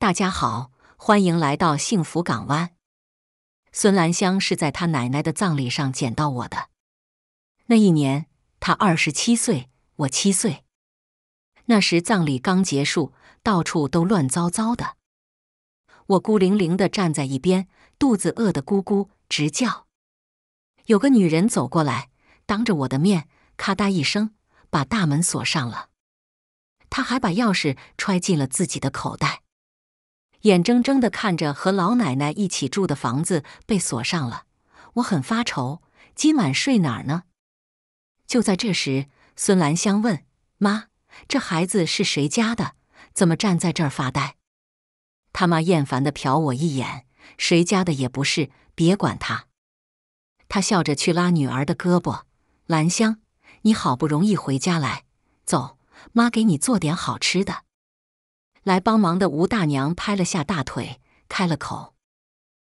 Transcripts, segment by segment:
大家好，欢迎来到幸福港湾。孙兰香是在她奶奶的葬礼上捡到我的。那一年她二十七岁，我七岁。那时葬礼刚结束，到处都乱糟糟的。我孤零零的站在一边，肚子饿得咕咕直叫。有个女人走过来，当着我的面，咔嗒一声把大门锁上了。她还把钥匙揣进了自己的口袋。眼睁睁的看着和老奶奶一起住的房子被锁上了，我很发愁，今晚睡哪儿呢？就在这时，孙兰香问妈：“这孩子是谁家的？怎么站在这儿发呆？”他妈厌烦的瞟我一眼：“谁家的也不是，别管他。”他笑着去拉女儿的胳膊：“兰香，你好不容易回家来，走，妈给你做点好吃的。”来帮忙的吴大娘拍了下大腿，开了口：“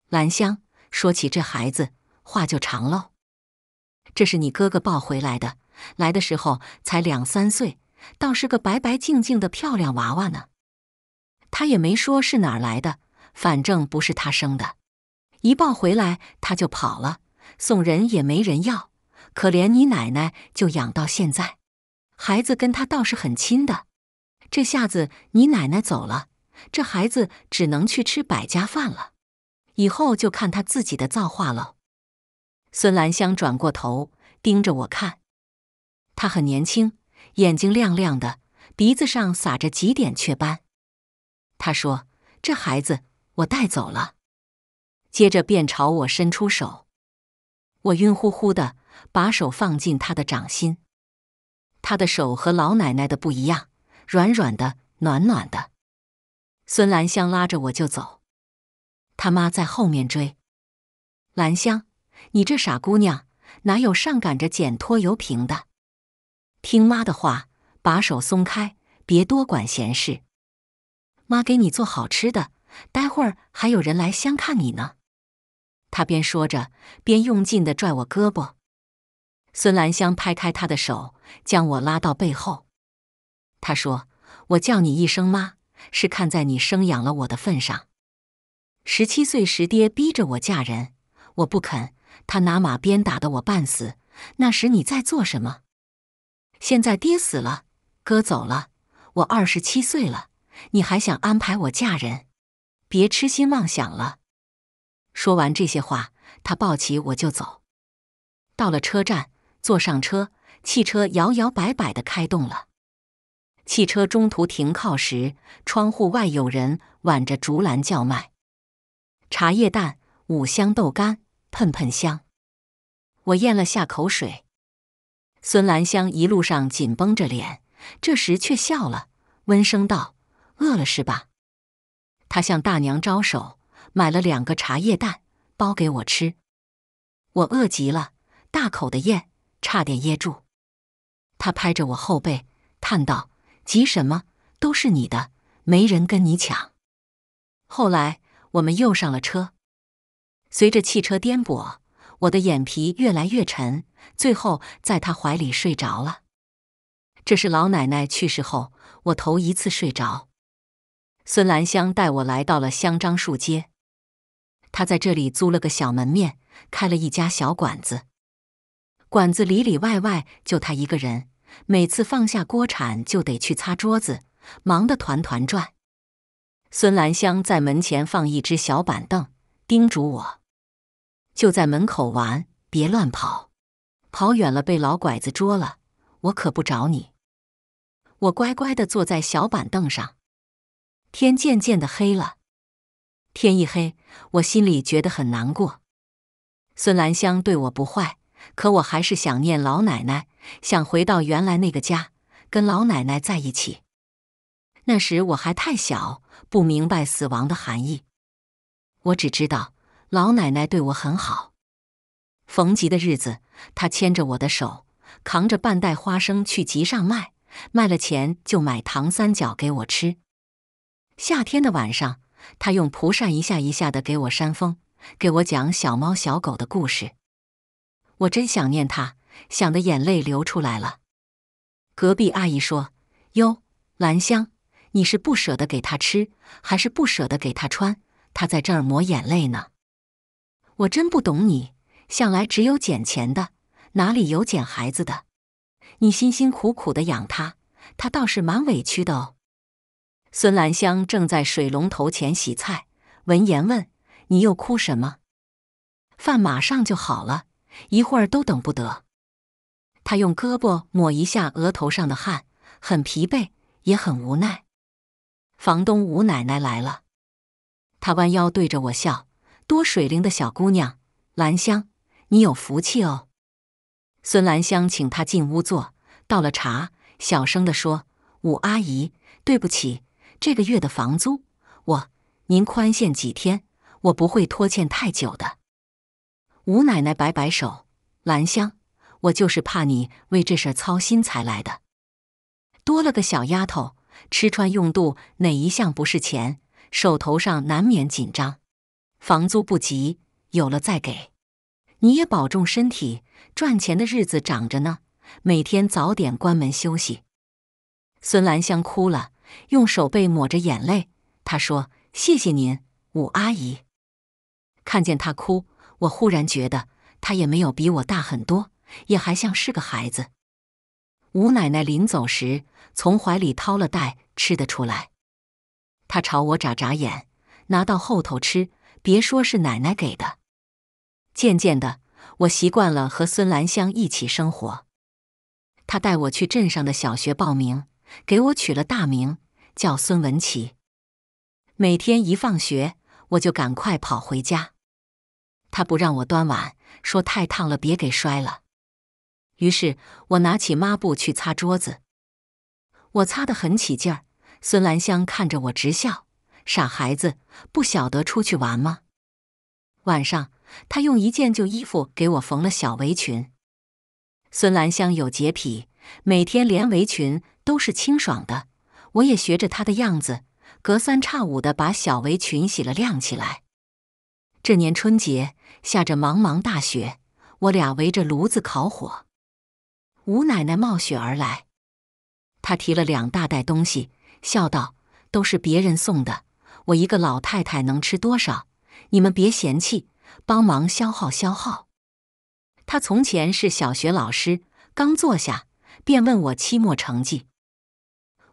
兰香，说起这孩子话就长喽。这是你哥哥抱回来的，来的时候才两三岁，倒是个白白净净的漂亮娃娃呢。他也没说是哪儿来的，反正不是他生的。一抱回来他就跑了，送人也没人要，可怜你奶奶就养到现在。孩子跟他倒是很亲的。”这下子你奶奶走了，这孩子只能去吃百家饭了。以后就看他自己的造化了。孙兰香转过头盯着我看，她很年轻，眼睛亮亮的，鼻子上撒着几点雀斑。她说：“这孩子我带走了。”接着便朝我伸出手，我晕乎乎的把手放进她的掌心，她的手和老奶奶的不一样。软软的，暖暖的。孙兰香拉着我就走，他妈在后面追。兰香，你这傻姑娘，哪有上赶着捡拖油瓶的？听妈的话，把手松开，别多管闲事。妈给你做好吃的，待会儿还有人来相看你呢。他边说着边用劲的拽我胳膊。孙兰香拍开他的手，将我拉到背后。他说：“我叫你一声妈，是看在你生养了我的份上。十七岁时，爹逼着我嫁人，我不肯，他拿马鞭打得我半死。那时你在做什么？现在爹死了，哥走了，我二十七岁了，你还想安排我嫁人？别痴心妄想了。”说完这些话，他抱起我就走，到了车站，坐上车，汽车摇摇摆摆的开动了。汽车中途停靠时，窗户外有人挽着竹篮叫卖：茶叶蛋、五香豆干、喷喷香。我咽了下口水。孙兰香一路上紧绷着脸，这时却笑了，温声道：“饿了是吧？”她向大娘招手，买了两个茶叶蛋，包给我吃。我饿极了，大口的咽，差点噎住。她拍着我后背，叹道。急什么？都是你的，没人跟你抢。后来我们又上了车，随着汽车颠簸，我的眼皮越来越沉，最后在他怀里睡着了。这是老奶奶去世后我头一次睡着。孙兰香带我来到了香樟树街，她在这里租了个小门面，开了一家小馆子。馆子里里外外就她一个人。每次放下锅铲就得去擦桌子，忙得团团转。孙兰香在门前放一只小板凳，叮嘱我：“就在门口玩，别乱跑，跑远了被老拐子捉了，我可不找你。”我乖乖的坐在小板凳上。天渐渐的黑了，天一黑，我心里觉得很难过。孙兰香对我不坏，可我还是想念老奶奶。想回到原来那个家，跟老奶奶在一起。那时我还太小，不明白死亡的含义。我只知道老奶奶对我很好。逢集的日子，她牵着我的手，扛着半袋花生去集上卖，卖了钱就买糖三角给我吃。夏天的晚上，她用蒲扇一下一下的给我扇风，给我讲小猫小狗的故事。我真想念她。想的眼泪流出来了。隔壁阿姨说：“哟，兰香，你是不舍得给他吃，还是不舍得给他穿？他在这儿抹眼泪呢。”我真不懂你，向来只有捡钱的，哪里有捡孩子的？你辛辛苦苦的养他，他倒是蛮委屈的哦。孙兰香正在水龙头前洗菜，闻言问：“你又哭什么？饭马上就好了，一会儿都等不得。”他用胳膊抹一下额头上的汗，很疲惫，也很无奈。房东吴奶奶来了，她弯腰对着我笑：“多水灵的小姑娘，兰香，你有福气哦。”孙兰香请她进屋坐，倒了茶，小声的说：“吴阿姨，对不起，这个月的房租我……您宽限几天？我不会拖欠太久的。”吴奶奶摆摆手：“兰香。”我就是怕你为这事操心才来的。多了个小丫头，吃穿用度哪一项不是钱？手头上难免紧张，房租不急，有了再给。你也保重身体，赚钱的日子长着呢。每天早点关门休息。孙兰香哭了，用手背抹着眼泪。她说：“谢谢您，五阿姨。”看见她哭，我忽然觉得她也没有比我大很多。也还像是个孩子。吴奶奶临走时，从怀里掏了袋吃的出来，她朝我眨眨眼，拿到后头吃。别说是奶奶给的。渐渐的，我习惯了和孙兰香一起生活。她带我去镇上的小学报名，给我取了大名叫孙文琪。每天一放学，我就赶快跑回家。她不让我端碗，说太烫了，别给摔了。于是我拿起抹布去擦桌子，我擦得很起劲儿。孙兰香看着我直笑：“傻孩子，不晓得出去玩吗？”晚上，她用一件旧衣服给我缝了小围裙。孙兰香有洁癖，每天连围裙都是清爽的。我也学着她的样子，隔三差五的把小围裙洗了晾起来。这年春节下着茫茫大雪，我俩围着炉子烤火。吴奶奶冒雪而来，她提了两大袋东西，笑道：“都是别人送的，我一个老太太能吃多少？你们别嫌弃，帮忙消耗消耗。”她从前是小学老师，刚坐下便问我期末成绩。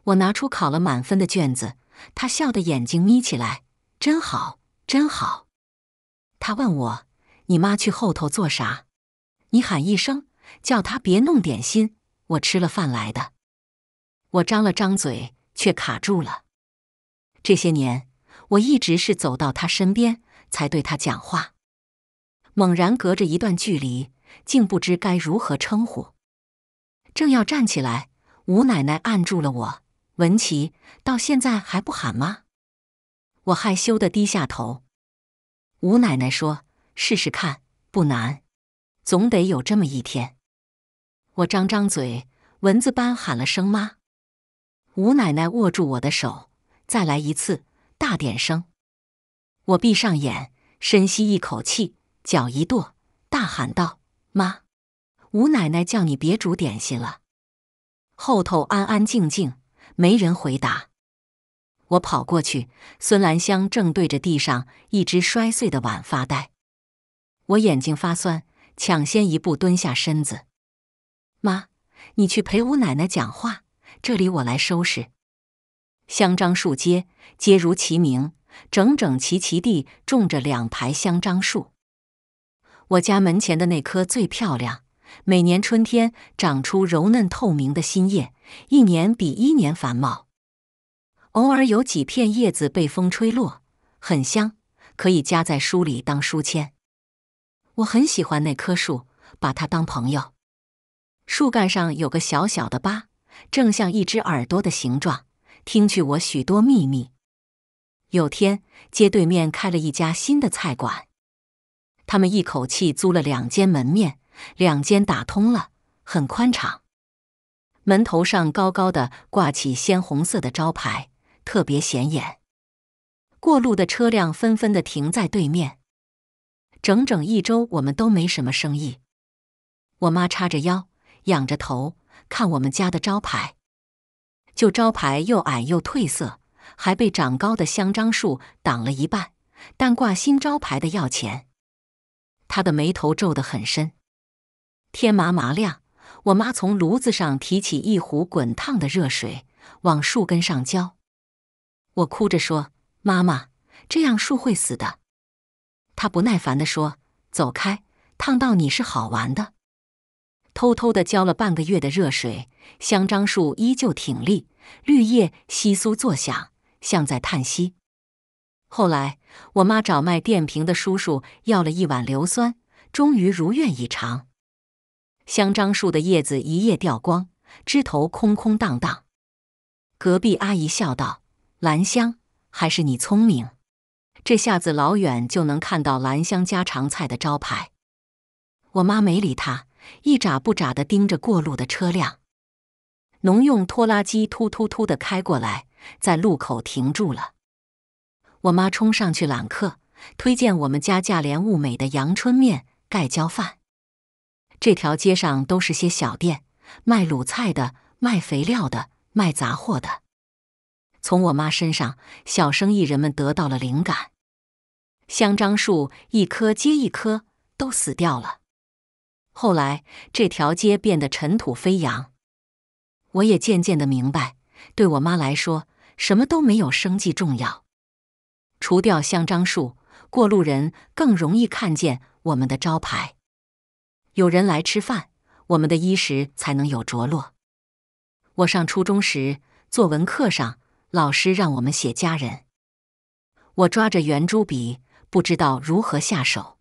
我拿出考了满分的卷子，她笑的眼睛眯起来：“真好，真好。”她问我：“你妈去后头做啥？你喊一声。”叫他别弄点心，我吃了饭来的。我张了张嘴，却卡住了。这些年，我一直是走到他身边才对他讲话。猛然隔着一段距离，竟不知该如何称呼。正要站起来，吴奶奶按住了我。文琪，到现在还不喊吗？我害羞的低下头。吴奶奶说：“试试看，不难，总得有这么一天。”我张张嘴，蚊子般喊了声“妈”。吴奶奶握住我的手，再来一次，大点声。我闭上眼，深吸一口气，脚一跺，大喊道：“妈！”吴奶奶叫你别煮点心了。后头安安静静，没人回答。我跑过去，孙兰香正对着地上一只摔碎的碗发呆。我眼睛发酸，抢先一步蹲下身子。妈，你去陪我奶奶讲话，这里我来收拾。香樟树街，街如其名，整整齐齐地种着两排香樟树。我家门前的那棵最漂亮，每年春天长出柔嫩透明的新叶，一年比一年繁茂。偶尔有几片叶子被风吹落，很香，可以夹在书里当书签。我很喜欢那棵树，把它当朋友。树干上有个小小的疤，正像一只耳朵的形状，听取我许多秘密。有天，街对面开了一家新的菜馆，他们一口气租了两间门面，两间打通了，很宽敞。门头上高高的挂起鲜红色的招牌，特别显眼。过路的车辆纷纷的停在对面，整整一周，我们都没什么生意。我妈叉着腰。仰着头看我们家的招牌，旧招牌又矮又褪色，还被长高的香樟树挡了一半。但挂新招牌的要钱，他的眉头皱得很深。天麻麻亮，我妈从炉子上提起一壶滚烫的热水往树根上浇。我哭着说：“妈妈，这样树会死的。”她不耐烦地说：“走开，烫到你是好玩的。”偷偷的浇了半个月的热水，香樟树依旧挺立，绿叶窸窣作响，像在叹息。后来，我妈找卖电瓶的叔叔要了一碗硫酸，终于如愿以偿。香樟树的叶子一夜掉光，枝头空空荡荡。隔壁阿姨笑道：“兰香，还是你聪明，这下子老远就能看到兰香家常菜的招牌。”我妈没理他，一眨不眨地盯着过路的车辆，农用拖拉机突突突地开过来，在路口停住了。我妈冲上去揽客，推荐我们家价廉物美的阳春面、盖浇饭。这条街上都是些小店，卖卤菜的，卖肥料的，卖杂货的。从我妈身上，小生意人们得到了灵感。香樟树一棵接一棵，都死掉了。后来，这条街变得尘土飞扬。我也渐渐的明白，对我妈来说，什么都没有生计重要。除掉香樟树，过路人更容易看见我们的招牌。有人来吃饭，我们的衣食才能有着落。我上初中时，作文课上，老师让我们写家人。我抓着圆珠笔，不知道如何下手。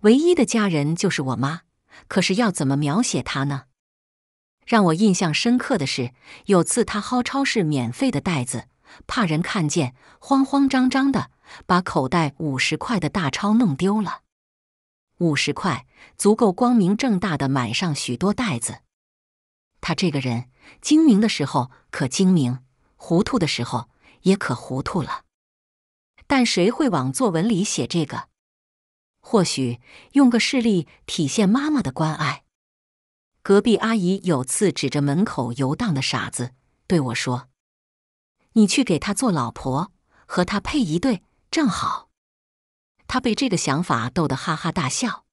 唯一的家人就是我妈。可是要怎么描写他呢？让我印象深刻的是，有次他薅超市免费的袋子，怕人看见，慌慌张张的把口袋五十块的大钞弄丢了。五十块足够光明正大的买上许多袋子。他这个人精明的时候可精明，糊涂的时候也可糊涂了。但谁会往作文里写这个？或许用个事例体现妈妈的关爱。隔壁阿姨有次指着门口游荡的傻子对我说：“你去给他做老婆，和他配一对，正好。”他被这个想法逗得哈哈大笑。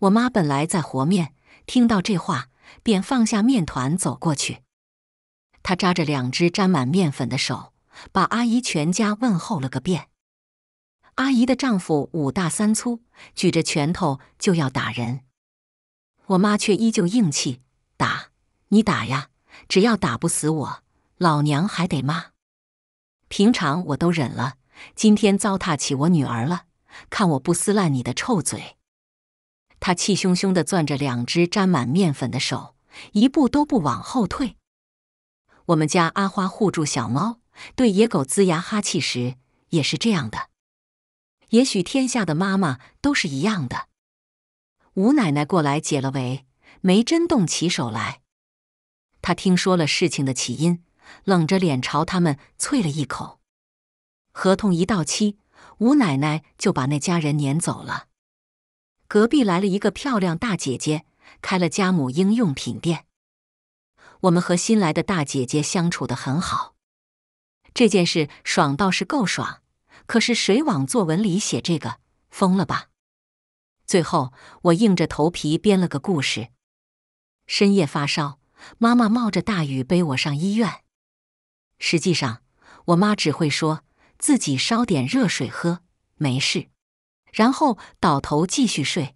我妈本来在和面，听到这话便放下面团走过去。他扎着两只沾满面粉的手，把阿姨全家问候了个遍。阿姨的丈夫五大三粗，举着拳头就要打人，我妈却依旧硬气，打你打呀，只要打不死我，老娘还得骂。平常我都忍了，今天糟蹋起我女儿了，看我不撕烂你的臭嘴！他气汹汹的攥着两只沾满面粉的手，一步都不往后退。我们家阿花护住小猫，对野狗龇牙哈气时，也是这样的。也许天下的妈妈都是一样的。吴奶奶过来解了围，没真动起手来。她听说了事情的起因，冷着脸朝他们啐了一口。合同一到期，吴奶奶就把那家人撵走了。隔壁来了一个漂亮大姐姐，开了家母婴用品店。我们和新来的大姐姐相处的很好。这件事爽倒是够爽。可是谁往作文里写这个？疯了吧！最后我硬着头皮编了个故事：深夜发烧，妈妈冒着大雨背我上医院。实际上，我妈只会说自己烧点热水喝，没事，然后倒头继续睡。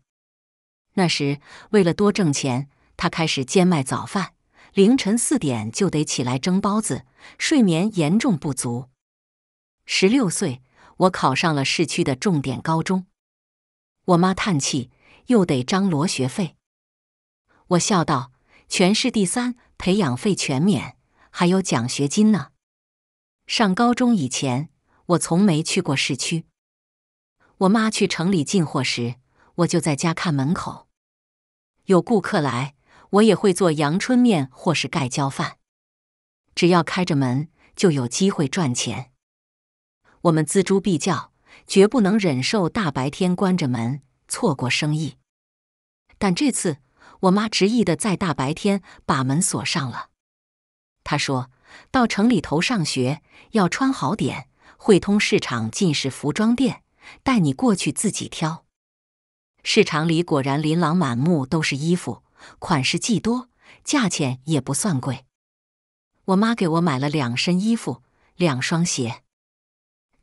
那时为了多挣钱，她开始兼卖早饭，凌晨四点就得起来蒸包子，睡眠严重不足。十六岁。我考上了市区的重点高中，我妈叹气，又得张罗学费。我笑道：“全市第三，培养费全免，还有奖学金呢。”上高中以前，我从没去过市区。我妈去城里进货时，我就在家看门口。有顾客来，我也会做阳春面或是盖浇饭。只要开着门，就有机会赚钱。我们锱铢必较，绝不能忍受大白天关着门错过生意。但这次我妈执意的在大白天把门锁上了。她说：“到城里头上学要穿好点，汇通市场尽是服装店，带你过去自己挑。”市场里果然琳琅满目，都是衣服，款式既多，价钱也不算贵。我妈给我买了两身衣服，两双鞋。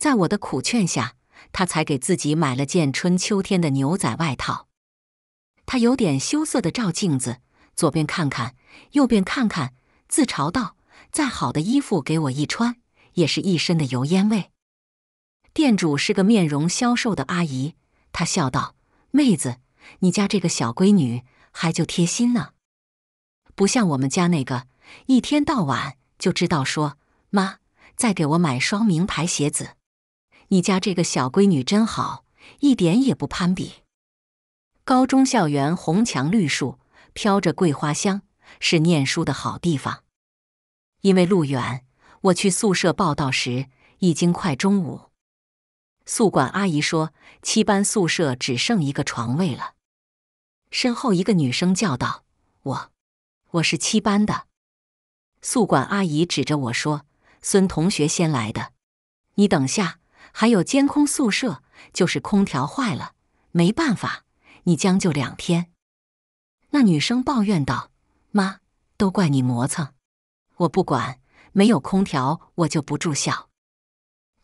在我的苦劝下，他才给自己买了件春秋天的牛仔外套。他有点羞涩的照镜子，左边看看，右边看看，自嘲道：“再好的衣服给我一穿，也是一身的油烟味。”店主是个面容消瘦的阿姨，她笑道：“妹子，你家这个小闺女还就贴心呢，不像我们家那个，一天到晚就知道说妈，再给我买双名牌鞋子。”你家这个小闺女真好，一点也不攀比。高中校园红墙绿树，飘着桂花香，是念书的好地方。因为路远，我去宿舍报道时已经快中午。宿管阿姨说，七班宿舍只剩一个床位了。身后一个女生叫道：“我，我是七班的。”宿管阿姨指着我说：“孙同学先来的，你等下。”还有监控宿舍，就是空调坏了，没办法，你将就两天。那女生抱怨道：“妈，都怪你磨蹭，我不管，没有空调我就不住校。”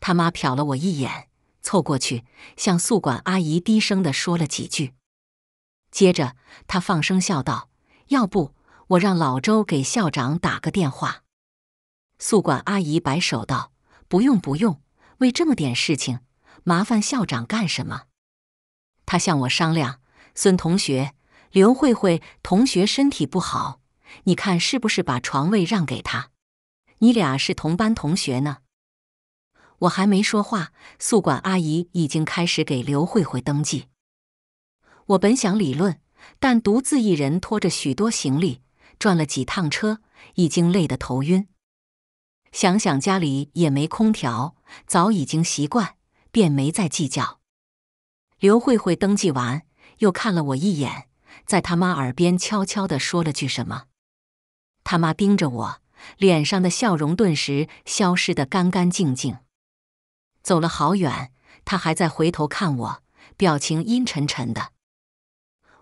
他妈瞟了我一眼，凑过去向宿管阿姨低声的说了几句，接着他放声笑道：“要不我让老周给校长打个电话。”宿管阿姨摆手道：“不用不用。”为这么点事情，麻烦校长干什么？他向我商量：“孙同学、刘慧慧同学身体不好，你看是不是把床位让给他？你俩是同班同学呢。”我还没说话，宿管阿姨已经开始给刘慧慧登记。我本想理论，但独自一人拖着许多行李，转了几趟车，已经累得头晕。想想家里也没空调，早已经习惯，便没再计较。刘慧慧登记完，又看了我一眼，在他妈耳边悄悄地说了句什么。他妈盯着我，脸上的笑容顿时消失得干干净净。走了好远，他还在回头看我，表情阴沉沉的。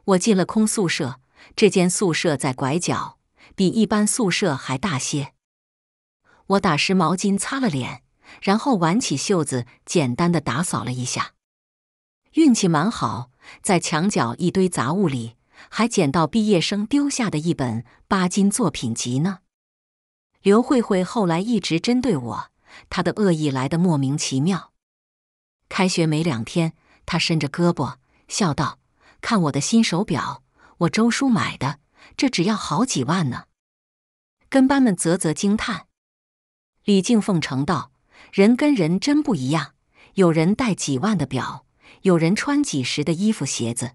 我进了空宿舍，这间宿舍在拐角，比一般宿舍还大些。我打湿毛巾擦了脸，然后挽起袖子，简单的打扫了一下。运气蛮好，在墙角一堆杂物里，还捡到毕业生丢下的一本巴金作品集呢。刘慧慧后来一直针对我，她的恶意来的莫名其妙。开学没两天，她伸着胳膊笑道：“看我的新手表，我周叔买的，这只要好几万呢。”跟班们啧啧惊叹。李静奉承道：“人跟人真不一样，有人戴几万的表，有人穿几十的衣服、鞋子。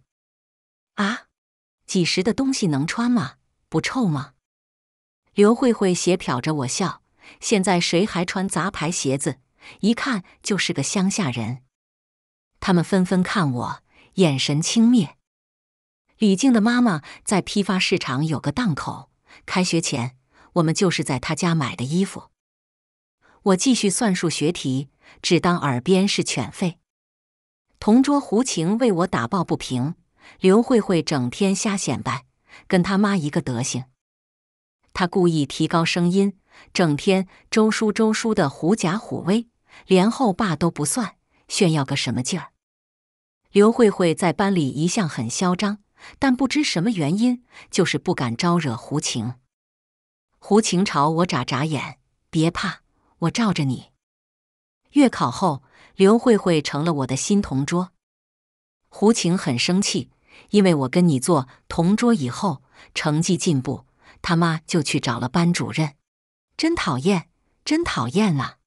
啊，几十的东西能穿吗？不臭吗？”刘慧慧斜瞟着我笑：“现在谁还穿杂牌鞋子？一看就是个乡下人。”他们纷纷看我，眼神轻蔑。李静的妈妈在批发市场有个档口，开学前我们就是在她家买的衣服。我继续算数学题，只当耳边是犬吠。同桌胡晴为我打抱不平，刘慧慧整天瞎显摆，跟他妈一个德行。他故意提高声音，整天“周叔，周叔”的狐假虎威，连后爸都不算，炫耀个什么劲儿？刘慧慧在班里一向很嚣张，但不知什么原因，就是不敢招惹胡晴。胡晴朝我眨眨眼，别怕。我罩着你。月考后，刘慧慧成了我的新同桌。胡晴很生气，因为我跟你做同桌以后，成绩进步，他妈就去找了班主任。真讨厌，真讨厌啊！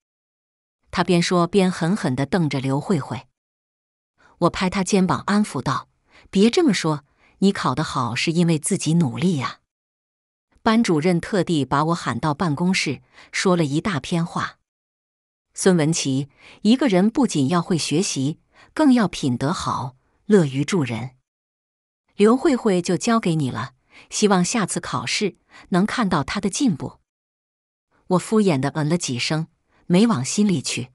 他边说边狠狠的瞪着刘慧慧。我拍他肩膀安抚道：“别这么说，你考得好是因为自己努力呀。”班主任特地把我喊到办公室，说了一大篇话。孙文琪，一个人不仅要会学习，更要品德好，乐于助人。刘慧慧就交给你了，希望下次考试能看到她的进步。我敷衍的嗯了几声，没往心里去。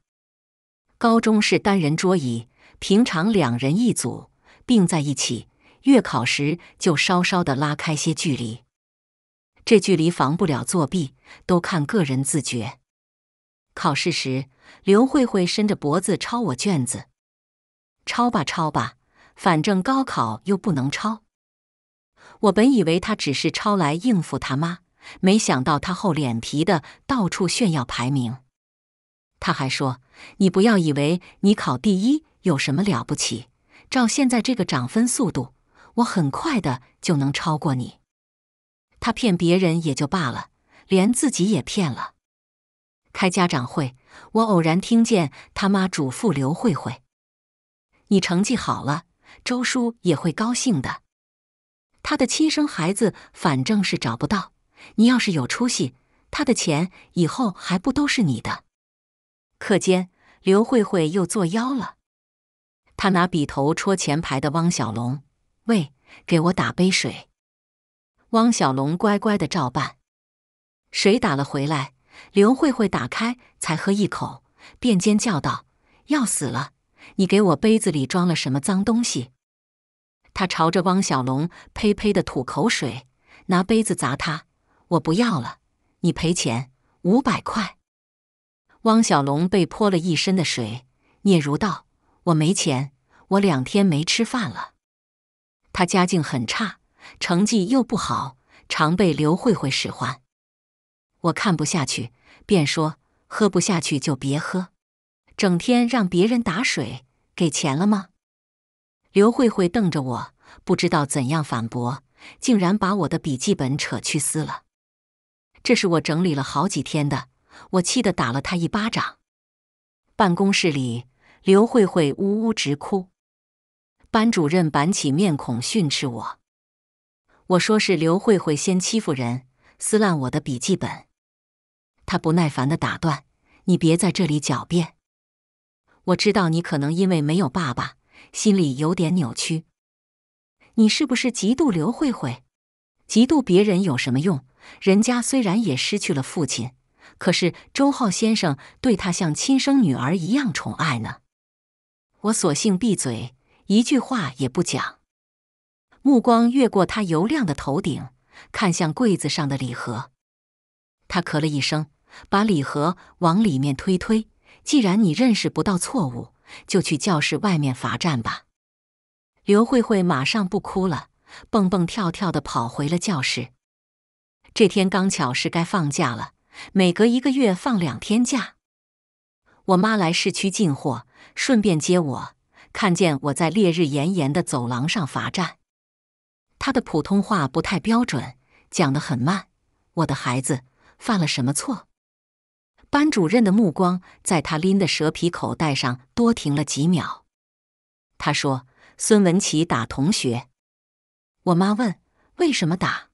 高中是单人桌椅，平常两人一组并在一起，月考时就稍稍的拉开些距离。这距离防不了作弊，都看个人自觉。考试时，刘慧慧伸着脖子抄我卷子，抄吧抄吧，反正高考又不能抄。我本以为他只是抄来应付他妈，没想到他厚脸皮的到处炫耀排名。他还说：“你不要以为你考第一有什么了不起，照现在这个涨分速度，我很快的就能超过你。”他骗别人也就罢了，连自己也骗了。开家长会，我偶然听见他妈嘱咐刘慧慧：“你成绩好了，周叔也会高兴的。他的亲生孩子反正是找不到，你要是有出息，他的钱以后还不都是你的。”课间，刘慧慧又作妖了，她拿笔头戳前排的汪小龙：“喂，给我打杯水。”汪小龙乖乖的照办，水打了回来。刘慧慧打开，才喝一口，便尖叫道：“要死了！你给我杯子里装了什么脏东西？”他朝着汪小龙呸呸的吐口水，拿杯子砸他。我不要了，你赔钱，五百块。汪小龙被泼了一身的水，嗫嚅道：“我没钱，我两天没吃饭了。”他家境很差。成绩又不好，常被刘慧慧使唤。我看不下去，便说：“喝不下去就别喝。”整天让别人打水，给钱了吗？刘慧慧瞪着我，不知道怎样反驳，竟然把我的笔记本扯去撕了。这是我整理了好几天的，我气得打了她一巴掌。办公室里，刘慧慧呜呜直哭。班主任板起面孔训斥我。我说是刘慧慧先欺负人，撕烂我的笔记本。他不耐烦的打断：“你别在这里狡辩！我知道你可能因为没有爸爸，心里有点扭曲。你是不是嫉妒刘慧慧？嫉妒别人有什么用？人家虽然也失去了父亲，可是周浩先生对他像亲生女儿一样宠爱呢。”我索性闭嘴，一句话也不讲。目光越过他油亮的头顶，看向柜子上的礼盒。他咳了一声，把礼盒往里面推推。既然你认识不到错误，就去教室外面罚站吧。刘慧慧马上不哭了，蹦蹦跳跳的跑回了教室。这天刚巧是该放假了，每隔一个月放两天假。我妈来市区进货，顺便接我，看见我在烈日炎炎的走廊上罚站。他的普通话不太标准，讲得很慢。我的孩子犯了什么错？班主任的目光在他拎的蛇皮口袋上多停了几秒。他说：“孙文琪打同学。”我妈问：“为什么打？”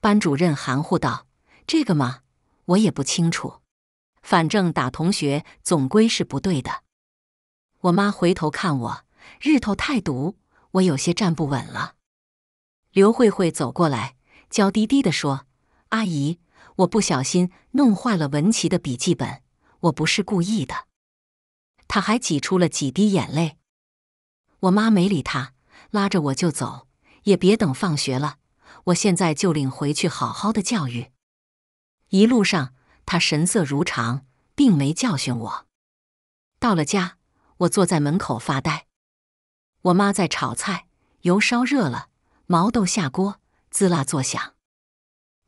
班主任含糊道：“这个嘛，我也不清楚。反正打同学总归是不对的。”我妈回头看我，日头太毒，我有些站不稳了。刘慧慧走过来，娇滴滴地说：“阿姨，我不小心弄坏了文琪的笔记本，我不是故意的。”她还挤出了几滴眼泪。我妈没理她，拉着我就走，也别等放学了，我现在就领回去好好的教育。一路上，她神色如常，并没教训我。到了家，我坐在门口发呆。我妈在炒菜，油烧热了。毛豆下锅，滋啦作响。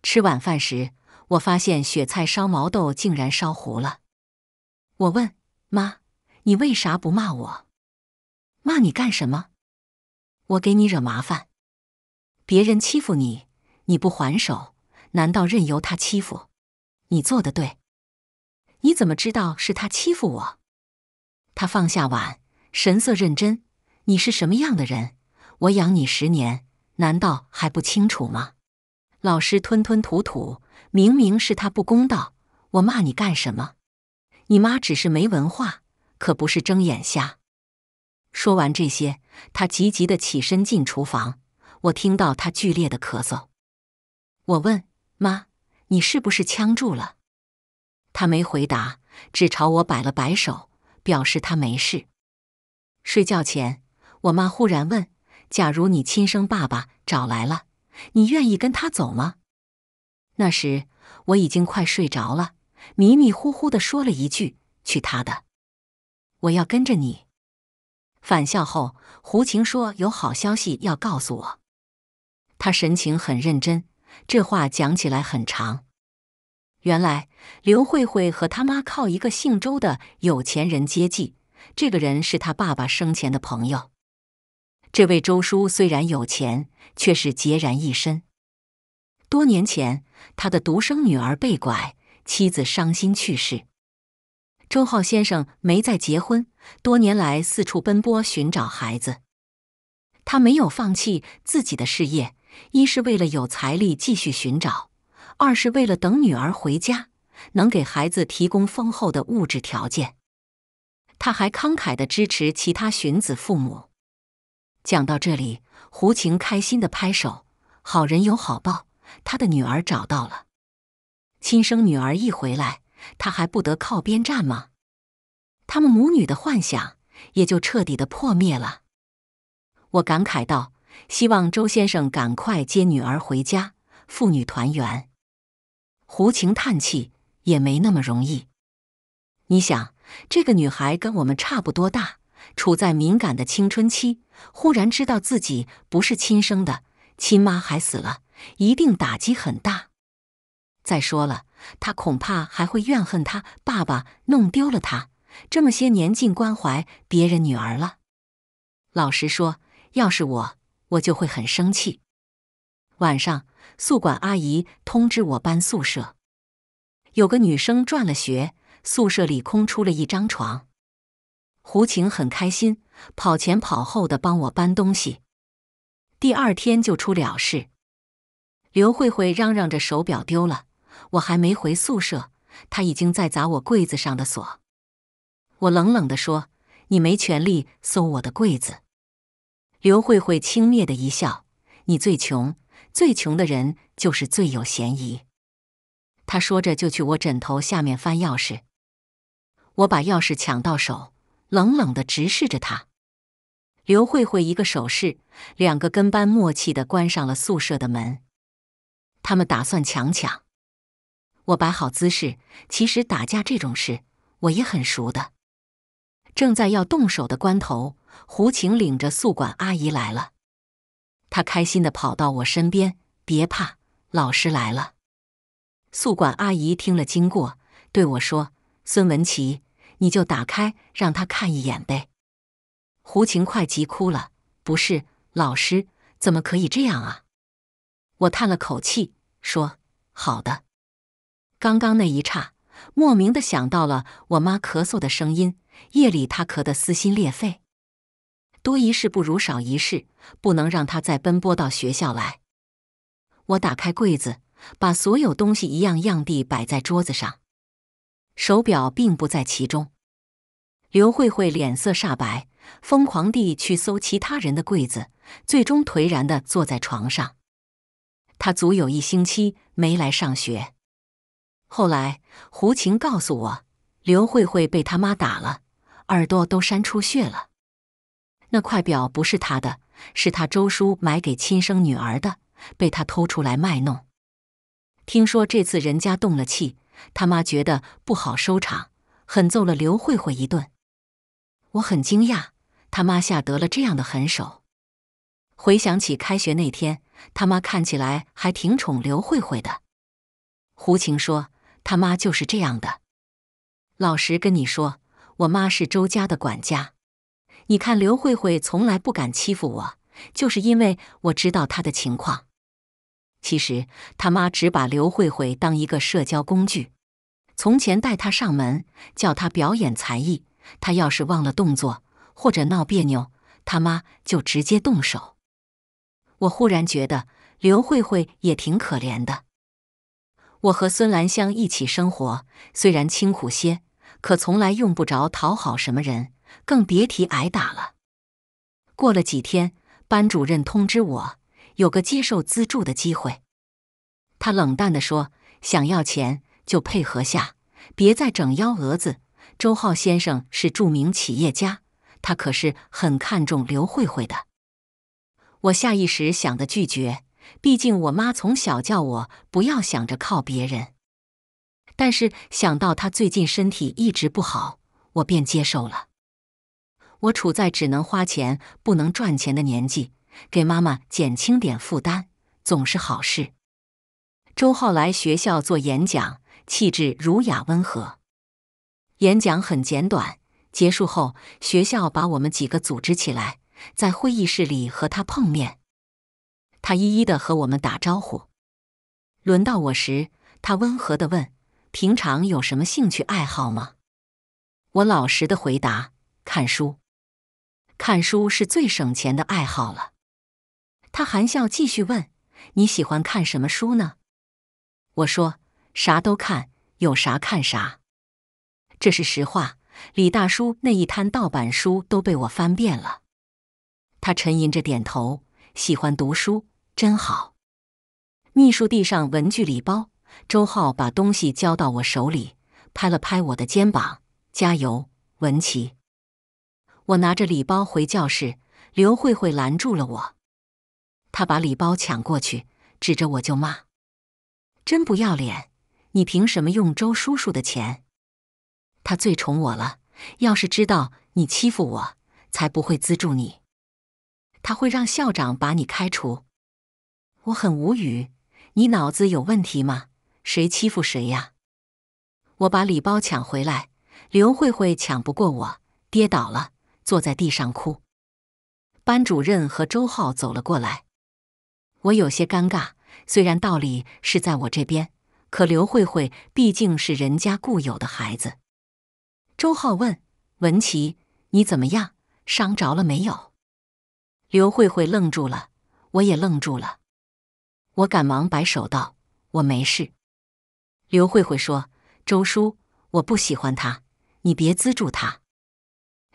吃晚饭时，我发现雪菜烧毛豆竟然烧糊了。我问妈：“你为啥不骂我？骂你干什么？我给你惹麻烦，别人欺负你，你不还手，难道任由他欺负？你做的对。你怎么知道是他欺负我？他放下碗，神色认真。你是什么样的人？我养你十年。”难道还不清楚吗？老师吞吞吐吐，明明是他不公道，我骂你干什么？你妈只是没文化，可不是睁眼瞎。说完这些，他急急的起身进厨房，我听到他剧烈的咳嗽。我问妈：“你是不是呛住了？”他没回答，只朝我摆了摆手，表示他没事。睡觉前，我妈忽然问。假如你亲生爸爸找来了，你愿意跟他走吗？那时我已经快睡着了，迷迷糊糊的说了一句：“去他的，我要跟着你。”返校后，胡晴说有好消息要告诉我，他神情很认真。这话讲起来很长。原来刘慧慧和他妈靠一个姓周的有钱人接济，这个人是他爸爸生前的朋友。这位周叔虽然有钱，却是孑然一身。多年前，他的独生女儿被拐，妻子伤心去世。周浩先生没再结婚，多年来四处奔波寻找孩子。他没有放弃自己的事业，一是为了有财力继续寻找，二是为了等女儿回家，能给孩子提供丰厚的物质条件。他还慷慨的支持其他寻子父母。讲到这里，胡晴开心的拍手，好人有好报，她的女儿找到了，亲生女儿一回来，她还不得靠边站吗？他们母女的幻想也就彻底的破灭了。我感慨道：“希望周先生赶快接女儿回家，父女团圆。”胡晴叹气：“也没那么容易，你想，这个女孩跟我们差不多大。”处在敏感的青春期，忽然知道自己不是亲生的，亲妈还死了，一定打击很大。再说了，他恐怕还会怨恨他爸爸弄丢了他，这么些年竟关怀别人女儿了。老实说，要是我，我就会很生气。晚上，宿管阿姨通知我搬宿舍，有个女生转了学，宿舍里空出了一张床。胡晴很开心，跑前跑后的帮我搬东西。第二天就出了事，刘慧慧嚷嚷着手表丢了，我还没回宿舍，她已经在砸我柜子上的锁。我冷冷的说：“你没权利搜我的柜子。”刘慧慧轻蔑的一笑：“你最穷，最穷的人就是最有嫌疑。”她说着就去我枕头下面翻钥匙，我把钥匙抢到手。冷冷的直视着他，刘慧慧一个手势，两个跟班默契的关上了宿舍的门。他们打算强抢，我摆好姿势。其实打架这种事，我也很熟的。正在要动手的关头，胡晴领着宿管阿姨来了。他开心的跑到我身边：“别怕，老师来了。”宿管阿姨听了经过，对我说：“孙文琪，你就打开让他看一眼呗，胡琴快急哭了。不是，老师怎么可以这样啊？我叹了口气说：“好的。”刚刚那一刹，莫名的想到了我妈咳嗽的声音，夜里她咳得撕心裂肺。多一事不如少一事，不能让她再奔波到学校来。我打开柜子，把所有东西一样样地摆在桌子上。手表并不在其中。刘慧慧脸色煞白，疯狂地去搜其他人的柜子，最终颓然地坐在床上。她足有一星期没来上学。后来胡琴告诉我，刘慧慧被他妈打了，耳朵都扇出血了。那块表不是她的，是她周叔买给亲生女儿的，被她偷出来卖弄。听说这次人家动了气。他妈觉得不好收场，狠揍了刘慧慧一顿。我很惊讶，他妈下得了这样的狠手。回想起开学那天，他妈看起来还挺宠刘慧慧的。胡晴说：“他妈就是这样的。老实跟你说，我妈是周家的管家。你看刘慧慧从来不敢欺负我，就是因为我知道她的情况。”其实他妈只把刘慧慧当一个社交工具。从前带她上门，叫她表演才艺，她要是忘了动作或者闹别扭，他妈就直接动手。我忽然觉得刘慧慧也挺可怜的。我和孙兰香一起生活，虽然清苦些，可从来用不着讨好什么人，更别提挨打了。过了几天，班主任通知我。有个接受资助的机会，他冷淡地说：“想要钱就配合下，别再整幺蛾子。”周浩先生是著名企业家，他可是很看重刘慧慧的。我下意识想的拒绝，毕竟我妈从小叫我不要想着靠别人。但是想到她最近身体一直不好，我便接受了。我处在只能花钱不能赚钱的年纪。给妈妈减轻点负担，总是好事。周浩来学校做演讲，气质儒雅温和。演讲很简短，结束后，学校把我们几个组织起来，在会议室里和他碰面。他一一的和我们打招呼。轮到我时，他温和的问：“平常有什么兴趣爱好吗？”我老实的回答：“看书。”看书是最省钱的爱好了。他含笑继续问：“你喜欢看什么书呢？”我说：“啥都看，有啥看啥。”这是实话。李大叔那一摊盗版书都被我翻遍了。他沉吟着点头：“喜欢读书，真好。”秘书递上文具礼包，周浩把东西交到我手里，拍了拍我的肩膀：“加油，文琪！”我拿着礼包回教室，刘慧慧拦住了我。他把礼包抢过去，指着我就骂：“真不要脸！你凭什么用周叔叔的钱？”他最宠我了，要是知道你欺负我，才不会资助你。他会让校长把你开除。我很无语，你脑子有问题吗？谁欺负谁呀？我把礼包抢回来，刘慧慧抢不过我，跌倒了，坐在地上哭。班主任和周浩走了过来。我有些尴尬，虽然道理是在我这边，可刘慧慧毕竟是人家固有的孩子。周浩问文琪：“你怎么样？伤着了没有？”刘慧慧愣住了，我也愣住了。我赶忙摆手道：“我没事。”刘慧慧说：“周叔，我不喜欢他，你别资助他。”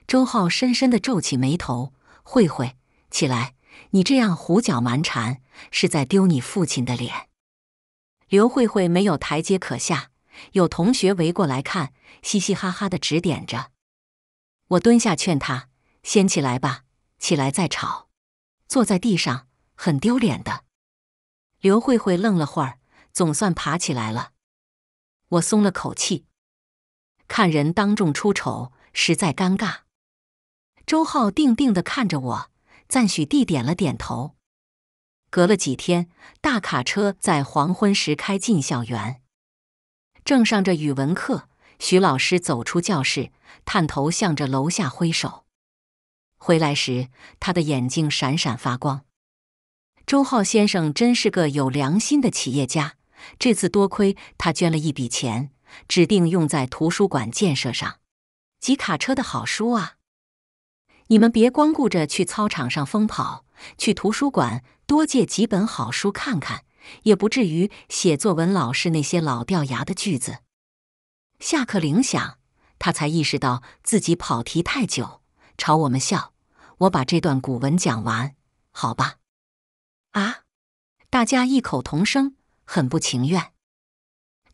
周浩深深的皱起眉头：“慧慧，起来。”你这样胡搅蛮缠，是在丢你父亲的脸。刘慧慧没有台阶可下，有同学围过来看，嘻嘻哈哈的指点着。我蹲下劝她：“先起来吧，起来再吵。坐在地上很丢脸的。”刘慧慧愣了会儿，总算爬起来了。我松了口气，看人当众出丑，实在尴尬。周浩定定的看着我。赞许地点了点头。隔了几天，大卡车在黄昏时开进校园，正上着语文课，徐老师走出教室，探头向着楼下挥手。回来时，他的眼睛闪闪发光。周浩先生真是个有良心的企业家，这次多亏他捐了一笔钱，指定用在图书馆建设上。集卡车的好书啊！你们别光顾着去操场上疯跑，去图书馆多借几本好书看看，也不至于写作文老是那些老掉牙的句子。下课铃响，他才意识到自己跑题太久，朝我们笑。我把这段古文讲完，好吧？啊！大家异口同声，很不情愿。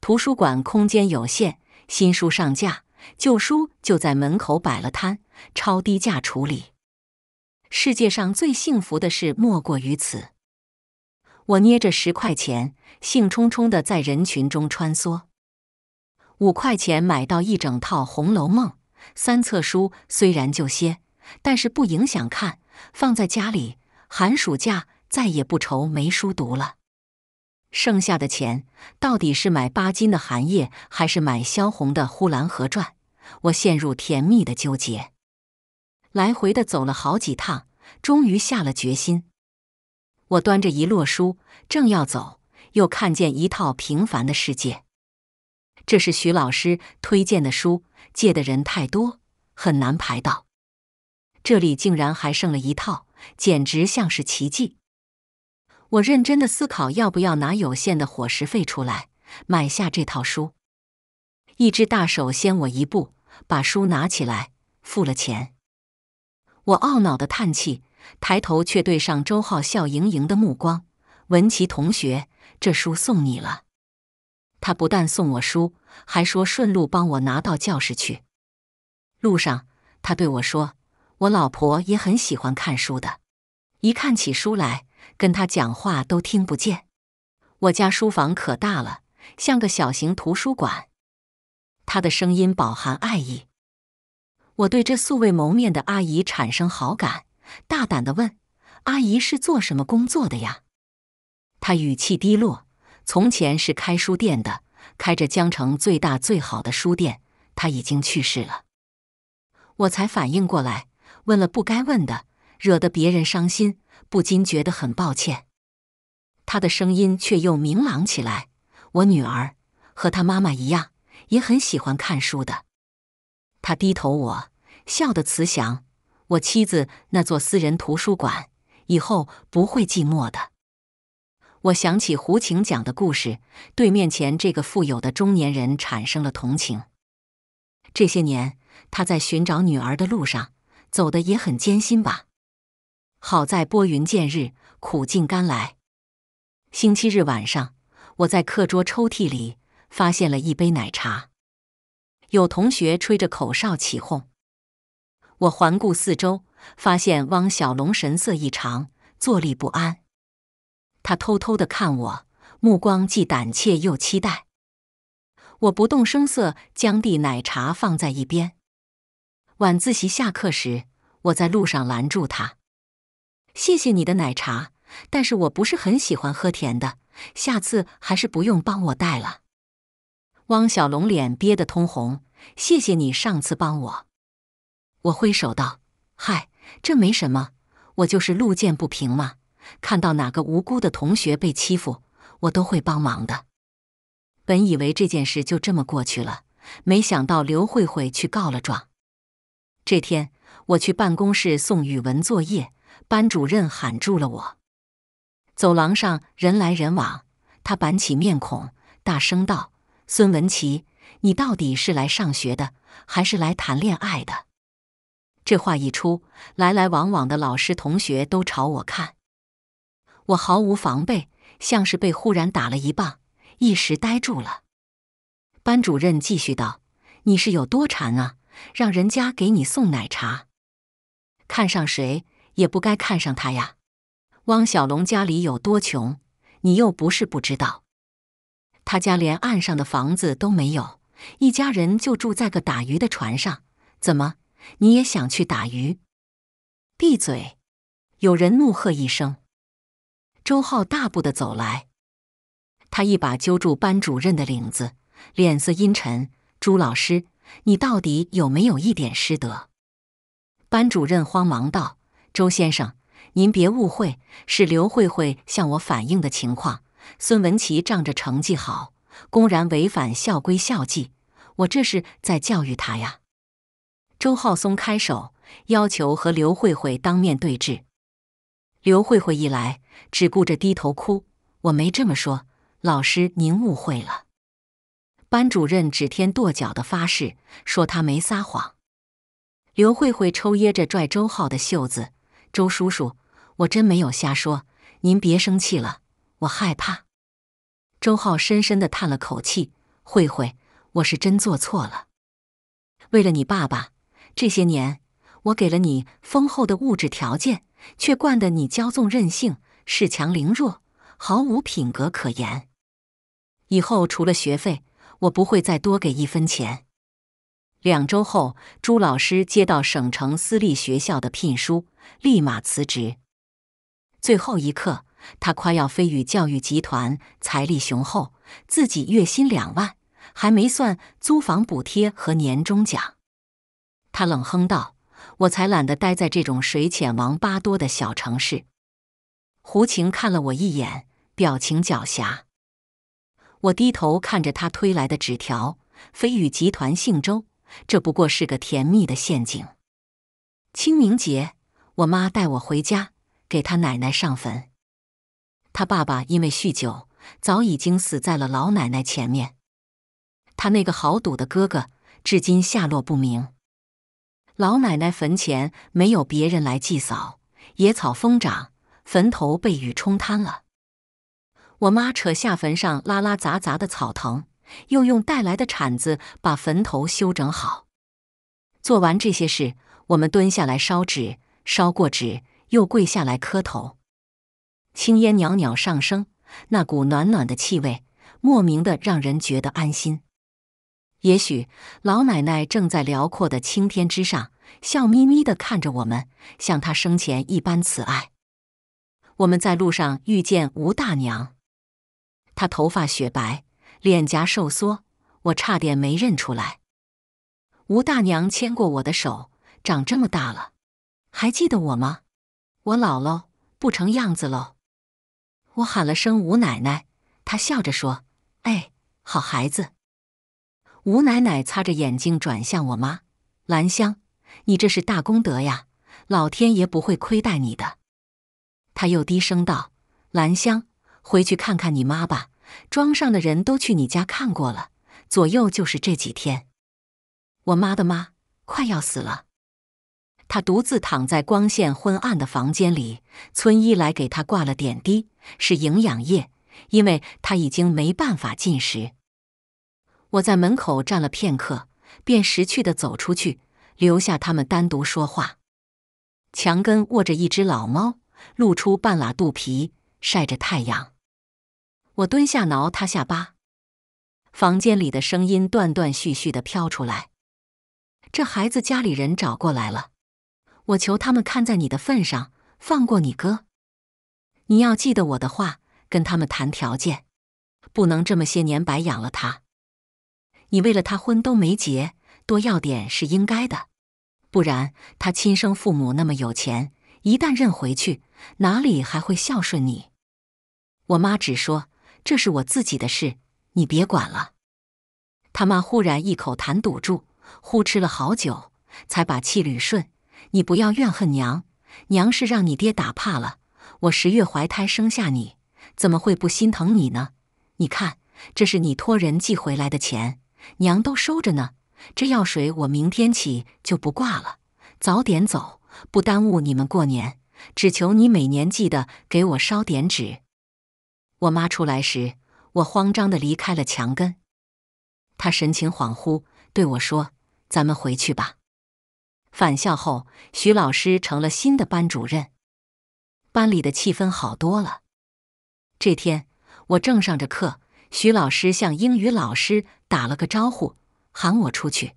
图书馆空间有限，新书上架。旧书就在门口摆了摊，超低价处理。世界上最幸福的事莫过于此。我捏着十块钱，兴冲冲的在人群中穿梭。五块钱买到一整套《红楼梦》，三册书虽然旧些，但是不影响看，放在家里，寒暑假再也不愁没书读了。剩下的钱到底是买巴金的《寒夜》还是买萧红的《呼兰河传》？我陷入甜蜜的纠结，来回的走了好几趟，终于下了决心。我端着一摞书正要走，又看见一套《平凡的世界》，这是徐老师推荐的书，借的人太多，很难排到。这里竟然还剩了一套，简直像是奇迹。我认真的思考，要不要拿有限的伙食费出来买下这套书。一只大手先我一步，把书拿起来，付了钱。我懊恼的叹气，抬头却对上周浩笑盈盈的目光。文琪同学，这书送你了。他不但送我书，还说顺路帮我拿到教室去。路上，他对我说：“我老婆也很喜欢看书的，一看起书来。”跟他讲话都听不见。我家书房可大了，像个小型图书馆。他的声音饱含爱意，我对这素未谋面的阿姨产生好感，大胆的问：“阿姨是做什么工作的呀？”他语气低落：“从前是开书店的，开着江城最大最好的书店。他已经去世了。”我才反应过来，问了不该问的，惹得别人伤心。不禁觉得很抱歉，他的声音却又明朗起来。我女儿和她妈妈一样，也很喜欢看书的。他低头，我笑得慈祥。我妻子那座私人图书馆以后不会寂寞的。我想起胡晴讲的故事，对面前这个富有的中年人产生了同情。这些年，他在寻找女儿的路上走的也很艰辛吧。好在拨云见日，苦尽甘来。星期日晚上，我在课桌抽屉里发现了一杯奶茶。有同学吹着口哨起哄，我环顾四周，发现汪小龙神色异常，坐立不安。他偷偷的看我，目光既胆怯又期待。我不动声色，将递奶茶放在一边。晚自习下课时，我在路上拦住他。谢谢你的奶茶，但是我不是很喜欢喝甜的，下次还是不用帮我带了。汪小龙脸憋得通红，谢谢你上次帮我。我挥手道：“嗨，这没什么，我就是路见不平嘛，看到哪个无辜的同学被欺负，我都会帮忙的。”本以为这件事就这么过去了，没想到刘慧慧去告了状。这天我去办公室送语文作业。班主任喊住了我，走廊上人来人往，他板起面孔，大声道：“孙文琪，你到底是来上学的，还是来谈恋爱的？”这话一出来来往往的老师同学都朝我看，我毫无防备，像是被忽然打了一棒，一时呆住了。班主任继续道：“你是有多馋啊，让人家给你送奶茶，看上谁？”也不该看上他呀！汪小龙家里有多穷，你又不是不知道。他家连岸上的房子都没有，一家人就住在个打鱼的船上。怎么，你也想去打鱼？闭嘴！有人怒喝一声。周浩大步的走来，他一把揪住班主任的领子，脸色阴沉：“朱老师，你到底有没有一点师德？”班主任慌忙道。周先生，您别误会，是刘慧慧向我反映的情况。孙文琪仗着成绩好，公然违反校规校纪，我这是在教育他呀。周浩松开手，要求和刘慧慧当面对质。刘慧慧一来，只顾着低头哭，我没这么说，老师您误会了。班主任指天跺脚的发誓，说他没撒谎。刘慧慧抽噎着拽周浩的袖子。周叔叔，我真没有瞎说，您别生气了。我害怕。周浩深深的叹了口气：“慧慧，我是真做错了。为了你爸爸，这些年我给了你丰厚的物质条件，却惯得你骄纵任性、恃强凌弱，毫无品格可言。以后除了学费，我不会再多给一分钱。”两周后，朱老师接到省城私立学校的聘书。立马辞职。最后一刻，他夸耀飞宇教育集团财力雄厚，自己月薪两万，还没算租房补贴和年终奖。他冷哼道：“我才懒得待在这种水浅王八多的小城市。”胡晴看了我一眼，表情狡黠。我低头看着他推来的纸条，飞宇集团姓周，这不过是个甜蜜的陷阱。清明节。我妈带我回家，给她奶奶上坟。她爸爸因为酗酒，早已经死在了老奶奶前面。她那个好赌的哥哥，至今下落不明。老奶奶坟前没有别人来祭扫，野草疯长，坟头被雨冲瘫了。我妈扯下坟上拉拉杂杂的草藤，又用带来的铲子把坟头修整好。做完这些事，我们蹲下来烧纸。烧过纸，又跪下来磕头，青烟袅袅上升，那股暖暖的气味，莫名的让人觉得安心。也许老奶奶正在辽阔的青天之上，笑眯眯的看着我们，像她生前一般慈爱。我们在路上遇见吴大娘，她头发雪白，脸颊瘦缩，我差点没认出来。吴大娘牵过我的手，长这么大了。还记得我吗？我老了，不成样子了。我喊了声“吴奶奶”，她笑着说：“哎，好孩子。”吴奶奶擦着眼睛，转向我妈：“兰香，你这是大功德呀，老天爷不会亏待你的。”她又低声道：“兰香，回去看看你妈吧。庄上的人都去你家看过了，左右就是这几天。我妈的妈快要死了。”他独自躺在光线昏暗的房间里，村医来给他挂了点滴，是营养液，因为他已经没办法进食。我在门口站了片刻，便识趣的走出去，留下他们单独说话。墙根卧着一只老猫，露出半拉肚皮，晒着太阳。我蹲下挠他下巴，房间里的声音断断续续的飘出来。这孩子家里人找过来了。我求他们看在你的份上放过你哥，你要记得我的话，跟他们谈条件，不能这么些年白养了他。你为了他婚都没结，多要点是应该的，不然他亲生父母那么有钱，一旦认回去，哪里还会孝顺你？我妈只说这是我自己的事，你别管了。他妈忽然一口痰堵住，呼哧了好久，才把气捋顺。你不要怨恨娘，娘是让你爹打怕了。我十月怀胎生下你，怎么会不心疼你呢？你看，这是你托人寄回来的钱，娘都收着呢。这药水我明天起就不挂了，早点走，不耽误你们过年。只求你每年记得给我烧点纸。我妈出来时，我慌张的离开了墙根。她神情恍惚，对我说：“咱们回去吧。”返校后，徐老师成了新的班主任，班里的气氛好多了。这天我正上着课，徐老师向英语老师打了个招呼，喊我出去。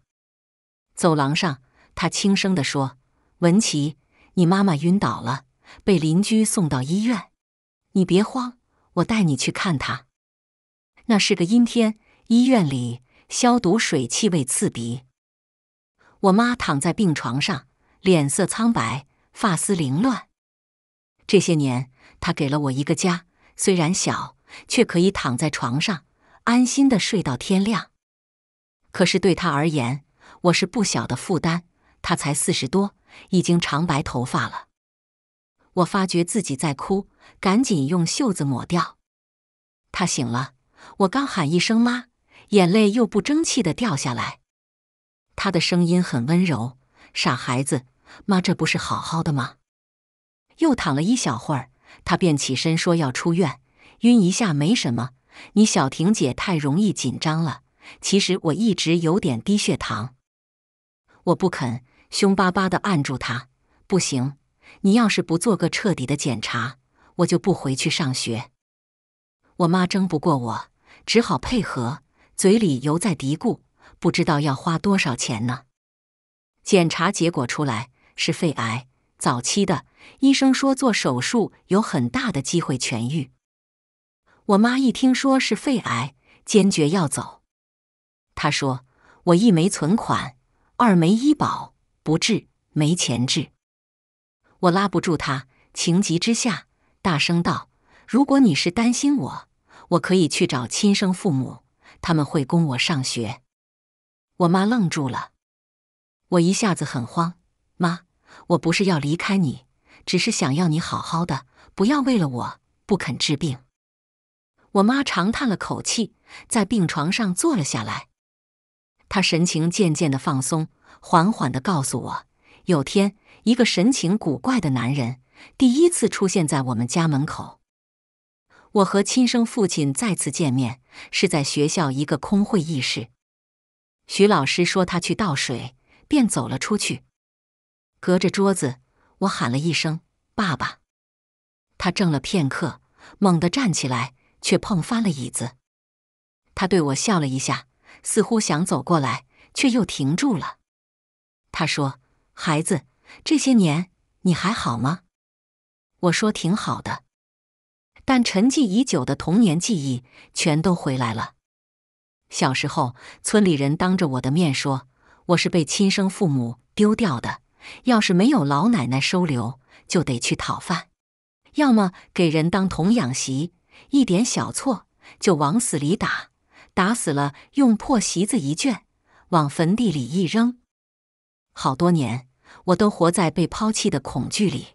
走廊上，他轻声的说：“文琪，你妈妈晕倒了，被邻居送到医院，你别慌，我带你去看她。”那是个阴天，医院里消毒水气味刺鼻。我妈躺在病床上，脸色苍白，发丝凌乱。这些年，她给了我一个家，虽然小，却可以躺在床上安心的睡到天亮。可是对她而言，我是不小的负担。她才四十多，已经长白头发了。我发觉自己在哭，赶紧用袖子抹掉。她醒了，我刚喊一声“妈”，眼泪又不争气的掉下来。她的声音很温柔，傻孩子，妈这不是好好的吗？又躺了一小会儿，她便起身说要出院，晕一下没什么。你小婷姐太容易紧张了，其实我一直有点低血糖。我不肯，凶巴巴的按住她，不行，你要是不做个彻底的检查，我就不回去上学。我妈争不过我，只好配合，嘴里犹在嘀咕。不知道要花多少钱呢？检查结果出来是肺癌早期的，医生说做手术有很大的机会痊愈。我妈一听说是肺癌，坚决要走。她说：“我一没存款，二没医保，不治没钱治。”我拉不住她，情急之下大声道：“如果你是担心我，我可以去找亲生父母，他们会供我上学。”我妈愣住了，我一下子很慌。妈，我不是要离开你，只是想要你好好的，不要为了我不肯治病。我妈长叹了口气，在病床上坐了下来，她神情渐渐的放松，缓缓的告诉我：有天，一个神情古怪的男人第一次出现在我们家门口。我和亲生父亲再次见面，是在学校一个空会议室。徐老师说：“他去倒水，便走了出去。隔着桌子，我喊了一声‘爸爸’。他怔了片刻，猛地站起来，却碰翻了椅子。他对我笑了一下，似乎想走过来，却又停住了。他说：‘孩子，这些年你还好吗？’我说：‘挺好的。’但沉寂已久的童年记忆全都回来了。”小时候，村里人当着我的面说：“我是被亲生父母丢掉的，要是没有老奶奶收留，就得去讨饭，要么给人当童养媳，一点小错就往死里打，打死了用破席子一卷，往坟地里一扔。”好多年，我都活在被抛弃的恐惧里。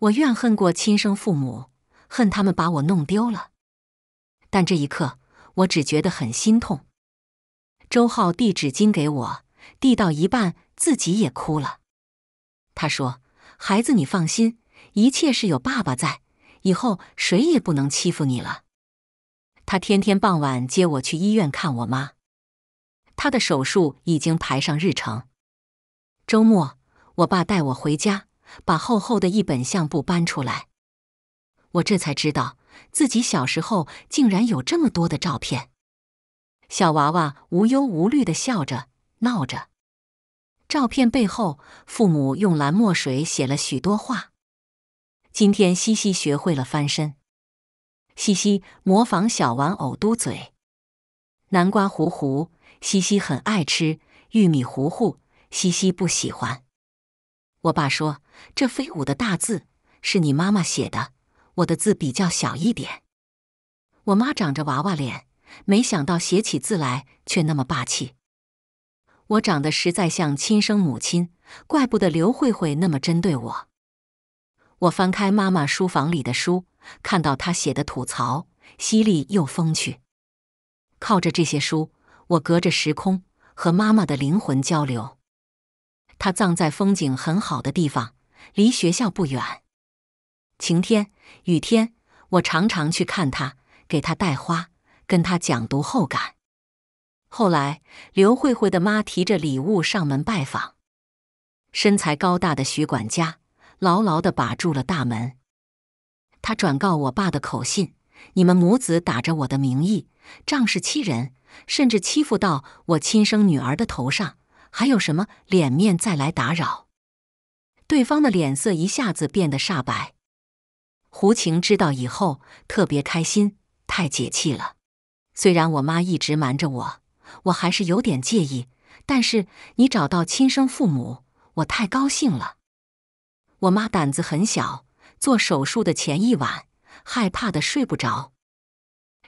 我怨恨过亲生父母，恨他们把我弄丢了，但这一刻。我只觉得很心痛。周浩递纸巾给我，递到一半自己也哭了。他说：“孩子，你放心，一切是有爸爸在，以后谁也不能欺负你了。”他天天傍晚接我去医院看我妈，他的手术已经排上日程。周末，我爸带我回家，把厚厚的一本相簿搬出来，我这才知道。自己小时候竟然有这么多的照片，小娃娃无忧无虑的笑着闹着。照片背后，父母用蓝墨水写了许多话。今天西西学会了翻身，西西模仿小玩偶嘟嘴。南瓜糊糊，西西很爱吃；玉米糊糊，西西不喜欢。我爸说：“这飞舞的大字是你妈妈写的。”我的字比较小一点，我妈长着娃娃脸，没想到写起字来却那么霸气。我长得实在像亲生母亲，怪不得刘慧慧那么针对我。我翻开妈妈书房里的书，看到她写的吐槽，犀利又风趣。靠着这些书，我隔着时空和妈妈的灵魂交流。她葬在风景很好的地方，离学校不远。晴天、雨天，我常常去看他，给他带花，跟他讲读后感。后来，刘慧慧的妈提着礼物上门拜访，身材高大的徐管家牢牢的把住了大门。他转告我爸的口信：你们母子打着我的名义，仗势欺人，甚至欺负到我亲生女儿的头上，还有什么脸面再来打扰？对方的脸色一下子变得煞白。胡晴知道以后特别开心，太解气了。虽然我妈一直瞒着我，我还是有点介意。但是你找到亲生父母，我太高兴了。我妈胆子很小，做手术的前一晚害怕的睡不着。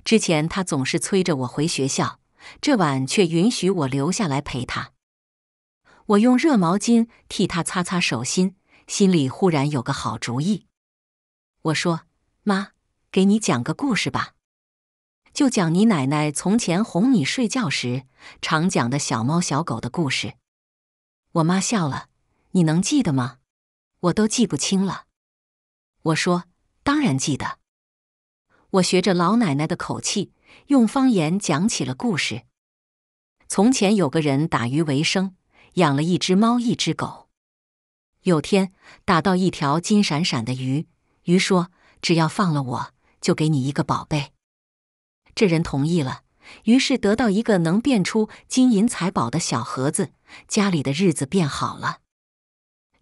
之前她总是催着我回学校，这晚却允许我留下来陪她。我用热毛巾替她擦擦手心，心里忽然有个好主意。我说：“妈，给你讲个故事吧，就讲你奶奶从前哄你睡觉时常讲的小猫小狗的故事。”我妈笑了：“你能记得吗？我都记不清了。”我说：“当然记得。”我学着老奶奶的口气，用方言讲起了故事：“从前有个人打鱼为生，养了一只猫，一只狗。有天打到一条金闪闪的鱼。”鱼说：“只要放了我，就给你一个宝贝。”这人同意了，于是得到一个能变出金银财宝的小盒子，家里的日子变好了。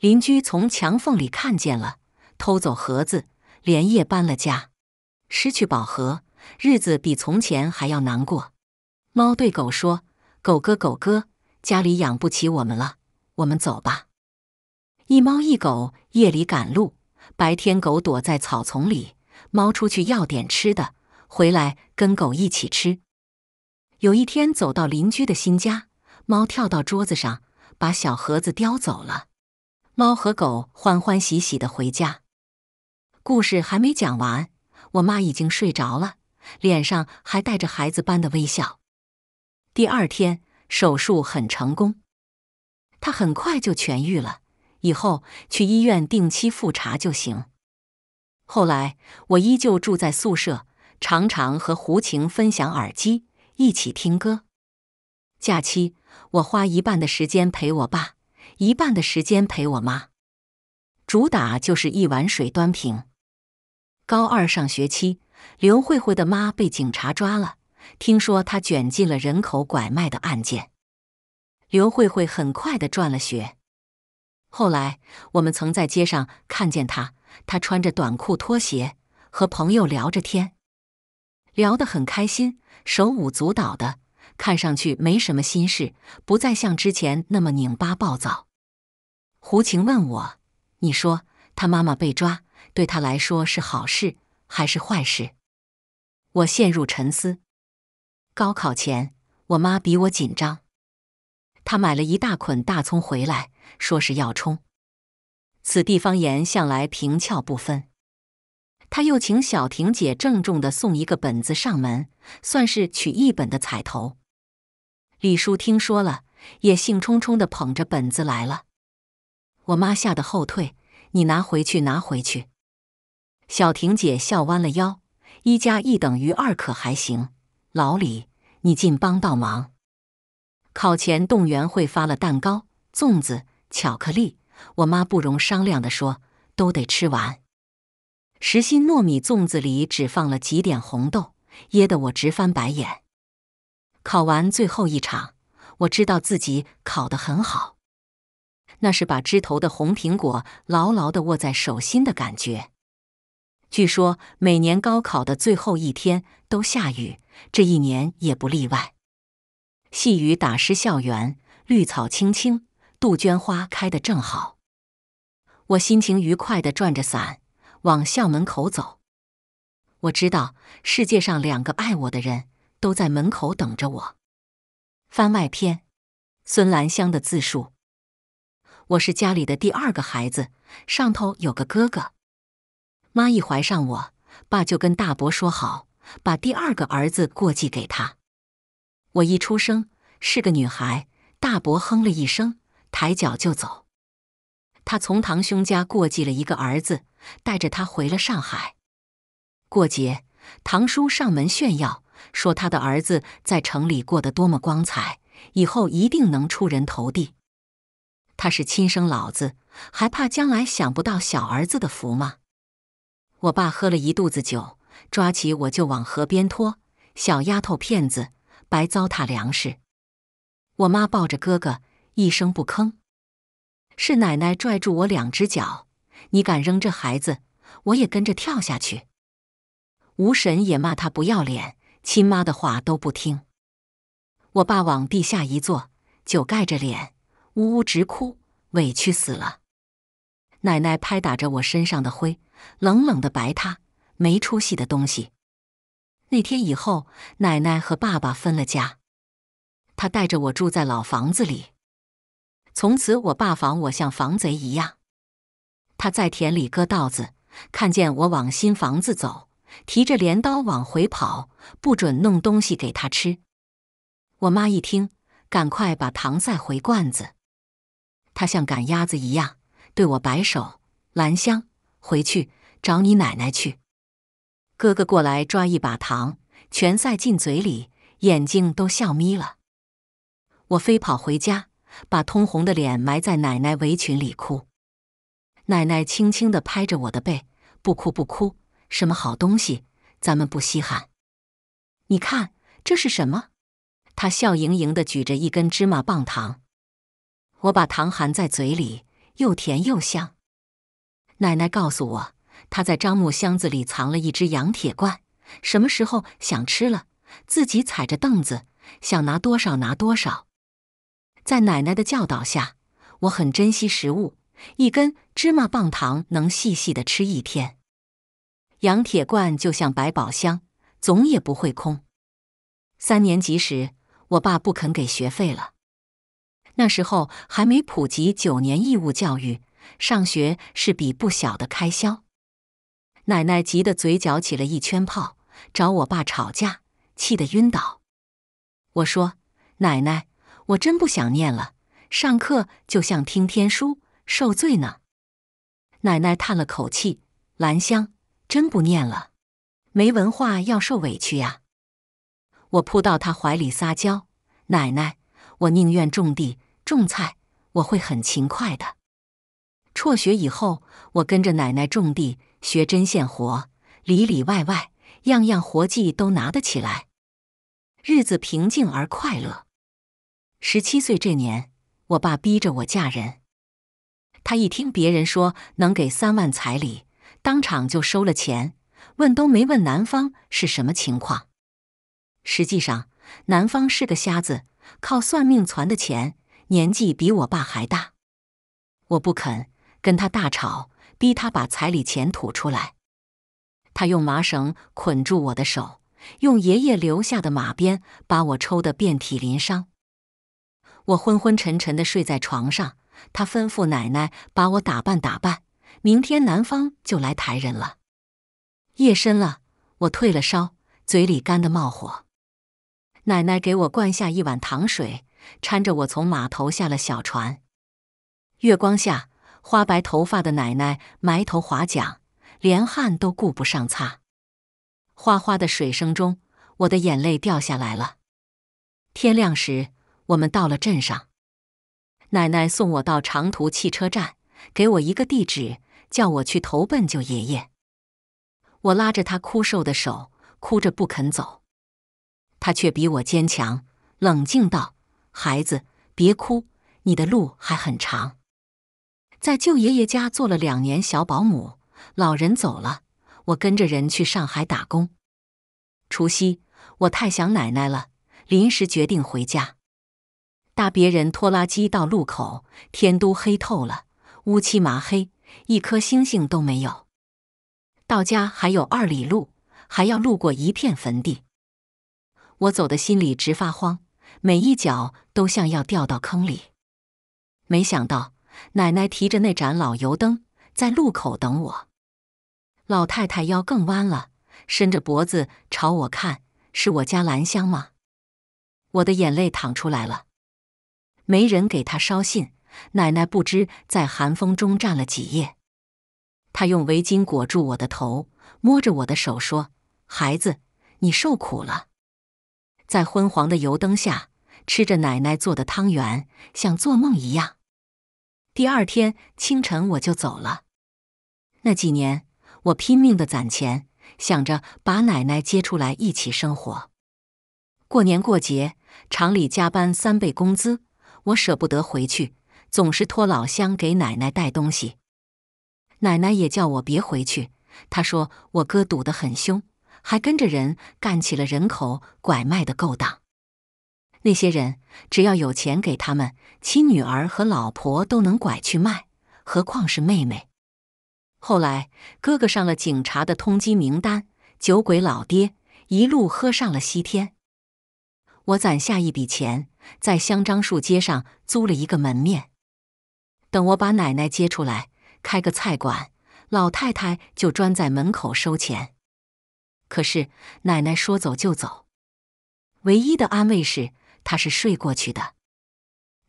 邻居从墙缝里看见了，偷走盒子，连夜搬了家，失去宝盒，日子比从前还要难过。猫对狗说：“狗哥，狗哥，家里养不起我们了，我们走吧。”一猫一狗夜里赶路。白天，狗躲在草丛里，猫出去要点吃的，回来跟狗一起吃。有一天，走到邻居的新家，猫跳到桌子上，把小盒子叼走了。猫和狗欢欢喜喜的回家。故事还没讲完，我妈已经睡着了，脸上还带着孩子般的微笑。第二天，手术很成功，她很快就痊愈了。以后去医院定期复查就行。后来我依旧住在宿舍，常常和胡晴分享耳机，一起听歌。假期我花一半的时间陪我爸，一半的时间陪我妈，主打就是一碗水端平。高二上学期，刘慧慧的妈被警察抓了，听说她卷进了人口拐卖的案件。刘慧慧很快的转了学。后来，我们曾在街上看见他，他穿着短裤拖鞋，和朋友聊着天，聊得很开心，手舞足蹈的，看上去没什么心事，不再像之前那么拧巴暴躁。胡晴问我：“你说他妈妈被抓，对他来说是好事还是坏事？”我陷入沉思。高考前，我妈比我紧张。他买了一大捆大葱回来，说是要冲。此地方言向来平翘不分。他又请小婷姐郑重的送一个本子上门，算是取一本的彩头。李叔听说了，也兴冲冲的捧着本子来了。我妈吓得后退：“你拿回去，拿回去。”小婷姐笑弯了腰：“一加一等于二，可还行？老李，你尽帮倒忙。”考前动员会发了蛋糕、粽子、巧克力，我妈不容商量的说：“都得吃完。”实心糯米粽子里只放了几点红豆，噎得我直翻白眼。考完最后一场，我知道自己考得很好，那是把枝头的红苹果牢牢的握在手心的感觉。据说每年高考的最后一天都下雨，这一年也不例外。细雨打湿校园，绿草青青，杜鹃花开得正好。我心情愉快的转着伞往校门口走。我知道世界上两个爱我的人都在门口等着我。番外篇：孙兰香的自述。我是家里的第二个孩子，上头有个哥哥。妈一怀上我，爸就跟大伯说好，把第二个儿子过继给他。我一出生是个女孩，大伯哼了一声，抬脚就走。他从堂兄家过继了一个儿子，带着他回了上海。过节，堂叔上门炫耀，说他的儿子在城里过得多么光彩，以后一定能出人头地。他是亲生老子，还怕将来享不到小儿子的福吗？我爸喝了一肚子酒，抓起我就往河边拖，小丫头片子。白糟蹋粮食！我妈抱着哥哥一声不吭，是奶奶拽住我两只脚：“你敢扔这孩子，我也跟着跳下去！”吴婶也骂他不要脸，亲妈的话都不听。我爸往地下一坐，酒盖着脸，呜呜直哭，委屈死了。奶奶拍打着我身上的灰，冷冷的白他：“没出息的东西！”那天以后，奶奶和爸爸分了家，他带着我住在老房子里。从此，我爸防我像防贼一样。他在田里割稻子，看见我往新房子走，提着镰刀往回跑，不准弄东西给他吃。我妈一听，赶快把糖塞回罐子。他像赶鸭子一样对我摆手：“兰香，回去找你奶奶去。”哥哥过来抓一把糖，全塞进嘴里，眼睛都笑眯了。我飞跑回家，把通红的脸埋在奶奶围裙里哭。奶奶轻轻的拍着我的背：“不哭不哭，什么好东西，咱们不稀罕。”你看这是什么？她笑盈盈的举着一根芝麻棒糖。我把糖含在嘴里，又甜又香。奶奶告诉我。他在樟木箱子里藏了一只羊铁罐，什么时候想吃了，自己踩着凳子，想拿多少拿多少。在奶奶的教导下，我很珍惜食物，一根芝麻棒糖能细细的吃一天。羊铁罐就像百宝箱，总也不会空。三年级时，我爸不肯给学费了，那时候还没普及九年义务教育，上学是笔不小的开销。奶奶急得嘴角起了一圈泡，找我爸吵架，气得晕倒。我说：“奶奶，我真不想念了，上课就像听天书，受罪呢。”奶奶叹了口气：“兰香，真不念了，没文化要受委屈呀。”我扑到她怀里撒娇：“奶奶，我宁愿种地种菜，我会很勤快的。”辍学以后，我跟着奶奶种地。学针线活，里里外外，样样活计都拿得起来，日子平静而快乐。十七岁这年，我爸逼着我嫁人。他一听别人说能给三万彩礼，当场就收了钱，问都没问男方是什么情况。实际上，男方是个瞎子，靠算命攒的钱，年纪比我爸还大。我不肯，跟他大吵。逼他把彩礼钱吐出来，他用麻绳捆住我的手，用爷爷留下的马鞭把我抽得遍体鳞伤。我昏昏沉沉的睡在床上，他吩咐奶奶把我打扮打扮，明天男方就来抬人了。夜深了，我退了烧，嘴里干得冒火，奶奶给我灌下一碗糖水，搀着我从码头下了小船，月光下。花白头发的奶奶埋头划桨，连汗都顾不上擦。哗哗的水声中，我的眼泪掉下来了。天亮时，我们到了镇上，奶奶送我到长途汽车站，给我一个地址，叫我去投奔舅爷爷。我拉着他枯瘦的手，哭着不肯走。他却比我坚强，冷静道：“孩子，别哭，你的路还很长。”在舅爷爷家做了两年小保姆，老人走了，我跟着人去上海打工。除夕，我太想奶奶了，临时决定回家。搭别人拖拉机到路口，天都黑透了，乌漆麻黑，一颗星星都没有。到家还有二里路，还要路过一片坟地。我走的心里直发慌，每一脚都像要掉到坑里。没想到。奶奶提着那盏老油灯，在路口等我。老太太腰更弯了，伸着脖子朝我看：“是我家兰香吗？”我的眼泪淌出来了。没人给她捎信，奶奶不知在寒风中站了几夜。她用围巾裹住我的头，摸着我的手说：“孩子，你受苦了。”在昏黄的油灯下，吃着奶奶做的汤圆，像做梦一样。第二天清晨我就走了。那几年我拼命的攒钱，想着把奶奶接出来一起生活。过年过节厂里加班三倍工资，我舍不得回去，总是托老乡给奶奶带东西。奶奶也叫我别回去，她说我哥赌得很凶，还跟着人干起了人口拐卖的勾当。那些人只要有钱给他们，亲女儿和老婆都能拐去卖，何况是妹妹？后来哥哥上了警察的通缉名单，酒鬼老爹一路喝上了西天。我攒下一笔钱，在香樟树街上租了一个门面。等我把奶奶接出来，开个菜馆，老太太就专在门口收钱。可是奶奶说走就走，唯一的安慰是。她是睡过去的。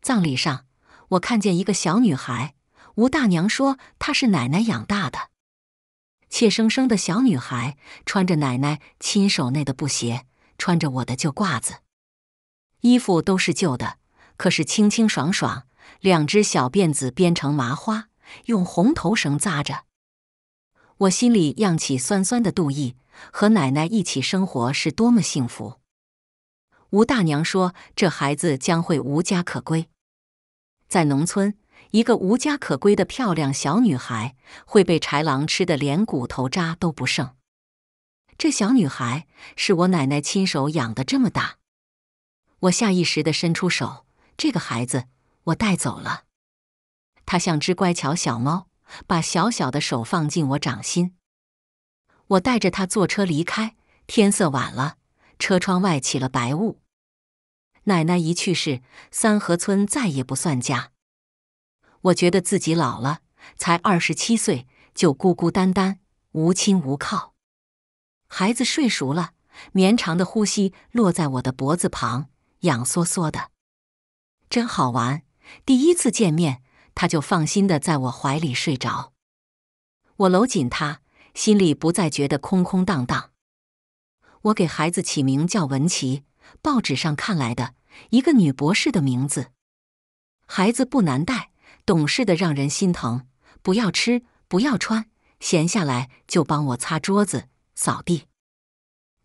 葬礼上，我看见一个小女孩。吴大娘说，她是奶奶养大的。怯生生的小女孩，穿着奶奶亲手内的布鞋，穿着我的旧褂子，衣服都是旧的，可是清清爽爽。两只小辫子编成麻花，用红头绳扎着。我心里漾起酸酸的妒意。和奶奶一起生活是多么幸福。吴大娘说：“这孩子将会无家可归。在农村，一个无家可归的漂亮小女孩会被豺狼吃的连骨头渣都不剩。这小女孩是我奶奶亲手养的这么大。我下意识地伸出手，这个孩子我带走了。她像只乖巧小猫，把小小的手放进我掌心。我带着她坐车离开。天色晚了，车窗外起了白雾。”奶奶一去世，三河村再也不算家。我觉得自己老了，才二十七岁就孤孤单单，无亲无靠。孩子睡熟了，绵长的呼吸落在我的脖子旁，痒缩缩的，真好玩。第一次见面，他就放心的在我怀里睡着，我搂紧他，心里不再觉得空空荡荡。我给孩子起名叫文琪。报纸上看来的一个女博士的名字，孩子不难带，懂事的让人心疼。不要吃，不要穿，闲下来就帮我擦桌子、扫地。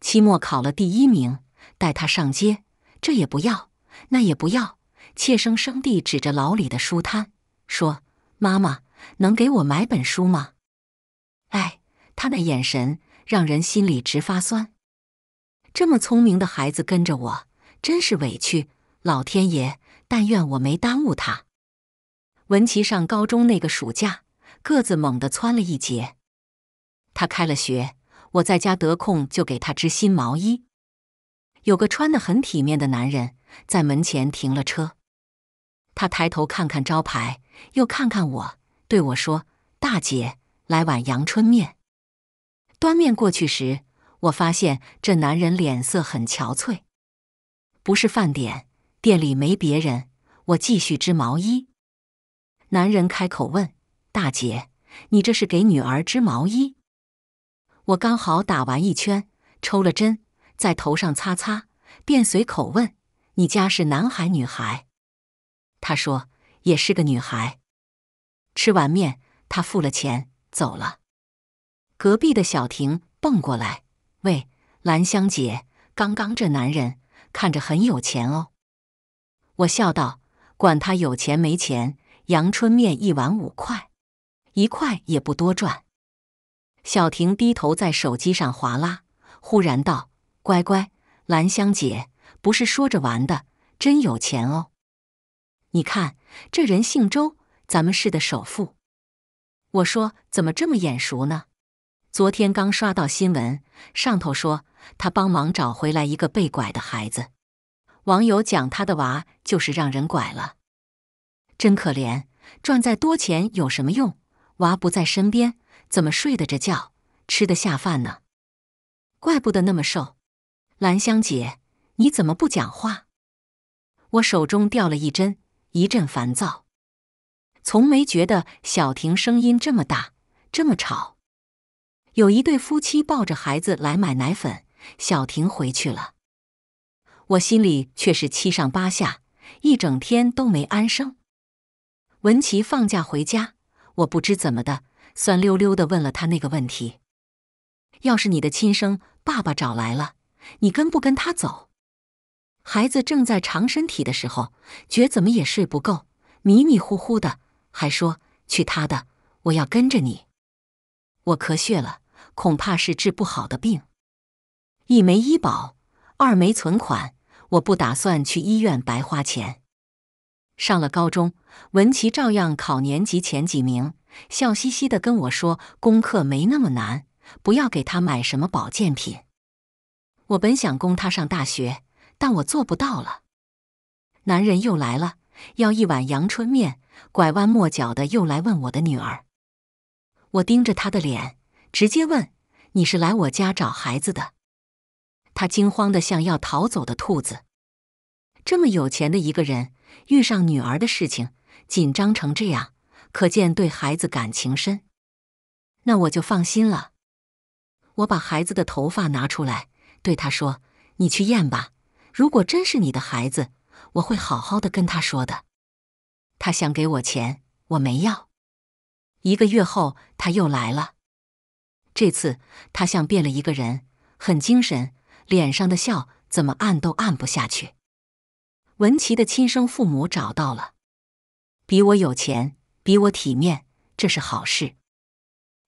期末考了第一名，带他上街，这也不要，那也不要。怯生生地指着老李的书摊，说：“妈妈，能给我买本书吗？”哎，他那眼神让人心里直发酸。这么聪明的孩子跟着我，真是委屈。老天爷，但愿我没耽误他。文琪上高中那个暑假，个子猛地蹿了一截。他开了学，我在家得空就给他织新毛衣。有个穿的很体面的男人在门前停了车，他抬头看看招牌，又看看我，对我说：“大姐，来碗阳春面。”端面过去时。我发现这男人脸色很憔悴，不是饭点，店里没别人。我继续织毛衣。男人开口问：“大姐，你这是给女儿织毛衣？”我刚好打完一圈，抽了针，在头上擦擦，便随口问：“你家是男孩女孩？”他说：“也是个女孩。”吃完面，他付了钱走了。隔壁的小婷蹦过来。喂，兰香姐，刚刚这男人看着很有钱哦，我笑道。管他有钱没钱，阳春面一碗五块，一块也不多赚。小婷低头在手机上划拉，忽然道：“乖乖，兰香姐，不是说着玩的，真有钱哦！你看这人姓周，咱们市的首富。”我说：“怎么这么眼熟呢？”昨天刚刷到新闻，上头说他帮忙找回来一个被拐的孩子。网友讲他的娃就是让人拐了，真可怜。赚再多钱有什么用？娃不在身边，怎么睡得着觉，吃得下饭呢？怪不得那么瘦。兰香姐，你怎么不讲话？我手中掉了一针，一阵烦躁。从没觉得小婷声音这么大，这么吵。有一对夫妻抱着孩子来买奶粉，小婷回去了，我心里却是七上八下，一整天都没安生。文琪放假回家，我不知怎么的酸溜溜的问了他那个问题：要是你的亲生爸爸找来了，你跟不跟他走？孩子正在长身体的时候，觉怎么也睡不够，迷迷糊糊的还说：“去他的！我要跟着你。”我咳血了。恐怕是治不好的病。一没医保，二没存款，我不打算去医院白花钱。上了高中，文琪照样考年级前几名，笑嘻嘻的跟我说：“功课没那么难，不要给他买什么保健品。”我本想供他上大学，但我做不到了。男人又来了，要一碗阳春面，拐弯抹角的又来问我的女儿。我盯着他的脸。直接问：“你是来我家找孩子的？”他惊慌的像要逃走的兔子。这么有钱的一个人，遇上女儿的事情，紧张成这样，可见对孩子感情深。那我就放心了。我把孩子的头发拿出来，对他说：“你去验吧。如果真是你的孩子，我会好好的跟他说的。”他想给我钱，我没要。一个月后，他又来了。这次他像变了一个人，很精神，脸上的笑怎么按都按不下去。文琪的亲生父母找到了，比我有钱，比我体面，这是好事。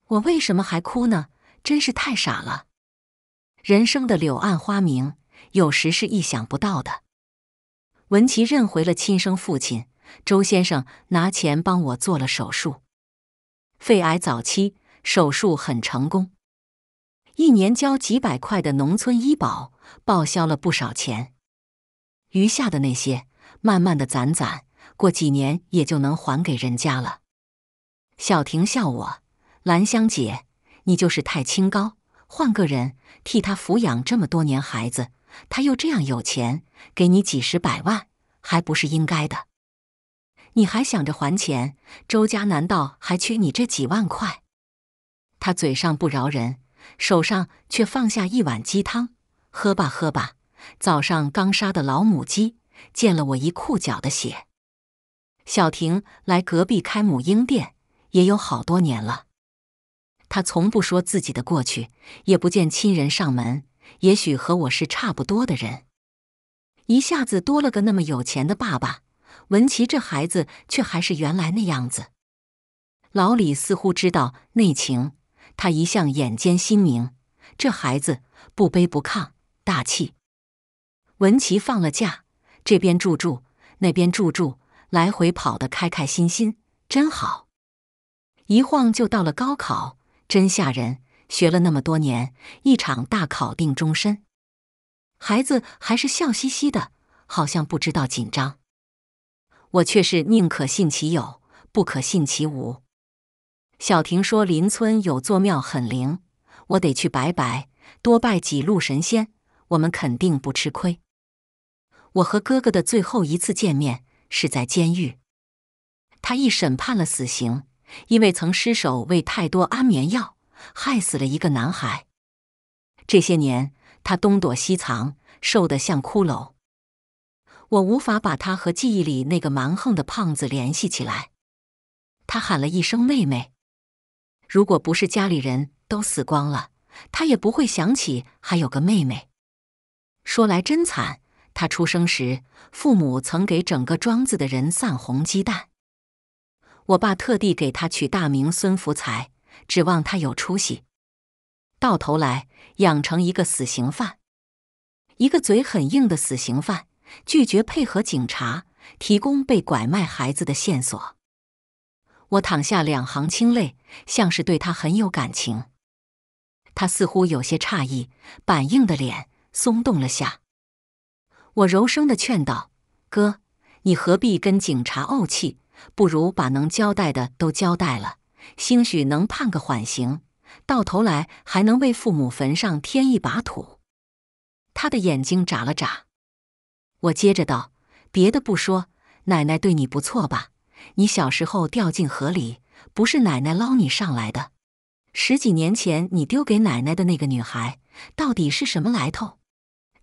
我为什么还哭呢？真是太傻了。人生的柳暗花明，有时是意想不到的。文琪认回了亲生父亲周先生，拿钱帮我做了手术，肺癌早期。手术很成功，一年交几百块的农村医保报销了不少钱，余下的那些慢慢的攒攒，过几年也就能还给人家了。小婷笑我：“兰香姐，你就是太清高。换个人替他抚养这么多年孩子，他又这样有钱，给你几十百万，还不是应该的？你还想着还钱？周家难道还缺你这几万块？”他嘴上不饶人，手上却放下一碗鸡汤，喝吧喝吧。早上刚杀的老母鸡，溅了我一裤脚的血。小婷来隔壁开母婴店也有好多年了，他从不说自己的过去，也不见亲人上门。也许和我是差不多的人。一下子多了个那么有钱的爸爸，文琪这孩子却还是原来那样子。老李似乎知道内情。他一向眼尖心明，这孩子不卑不亢，大气。文琪放了假，这边住住，那边住住，来回跑得开开心心，真好。一晃就到了高考，真吓人！学了那么多年，一场大考定终身。孩子还是笑嘻嘻的，好像不知道紧张。我却是宁可信其有，不可信其无。小婷说：“邻村有座庙很灵，我得去拜拜，多拜几路神仙，我们肯定不吃亏。”我和哥哥的最后一次见面是在监狱，他一审判了死刑，因为曾失手喂太多安眠药，害死了一个男孩。这些年，他东躲西藏，瘦得像骷髅。我无法把他和记忆里那个蛮横的胖子联系起来。他喊了一声“妹妹”。如果不是家里人都死光了，他也不会想起还有个妹妹。说来真惨，他出生时父母曾给整个庄子的人散红鸡蛋，我爸特地给他取大名孙福财，指望他有出息。到头来，养成一个死刑犯，一个嘴很硬的死刑犯，拒绝配合警察提供被拐卖孩子的线索。我淌下两行清泪，像是对他很有感情。他似乎有些诧异，板硬的脸松动了下。我柔声的劝道：“哥，你何必跟警察怄气？不如把能交代的都交代了，兴许能判个缓刑，到头来还能为父母坟上添一把土。”他的眼睛眨了眨。我接着道：“别的不说，奶奶对你不错吧？”你小时候掉进河里，不是奶奶捞你上来的？十几年前你丢给奶奶的那个女孩，到底是什么来头？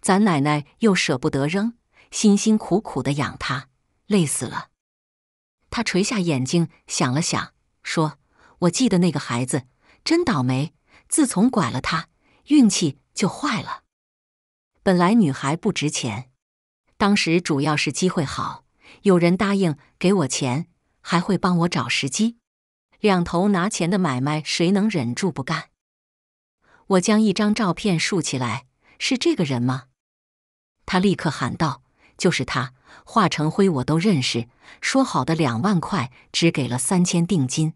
咱奶奶又舍不得扔，辛辛苦苦的养她，累死了。他垂下眼睛想了想，说：“我记得那个孩子，真倒霉。自从拐了她，运气就坏了。本来女孩不值钱，当时主要是机会好，有人答应给我钱。”还会帮我找时机，两头拿钱的买卖，谁能忍住不干？我将一张照片竖起来，是这个人吗？他立刻喊道：“就是他，化成灰我都认识。”说好的两万块，只给了三千定金。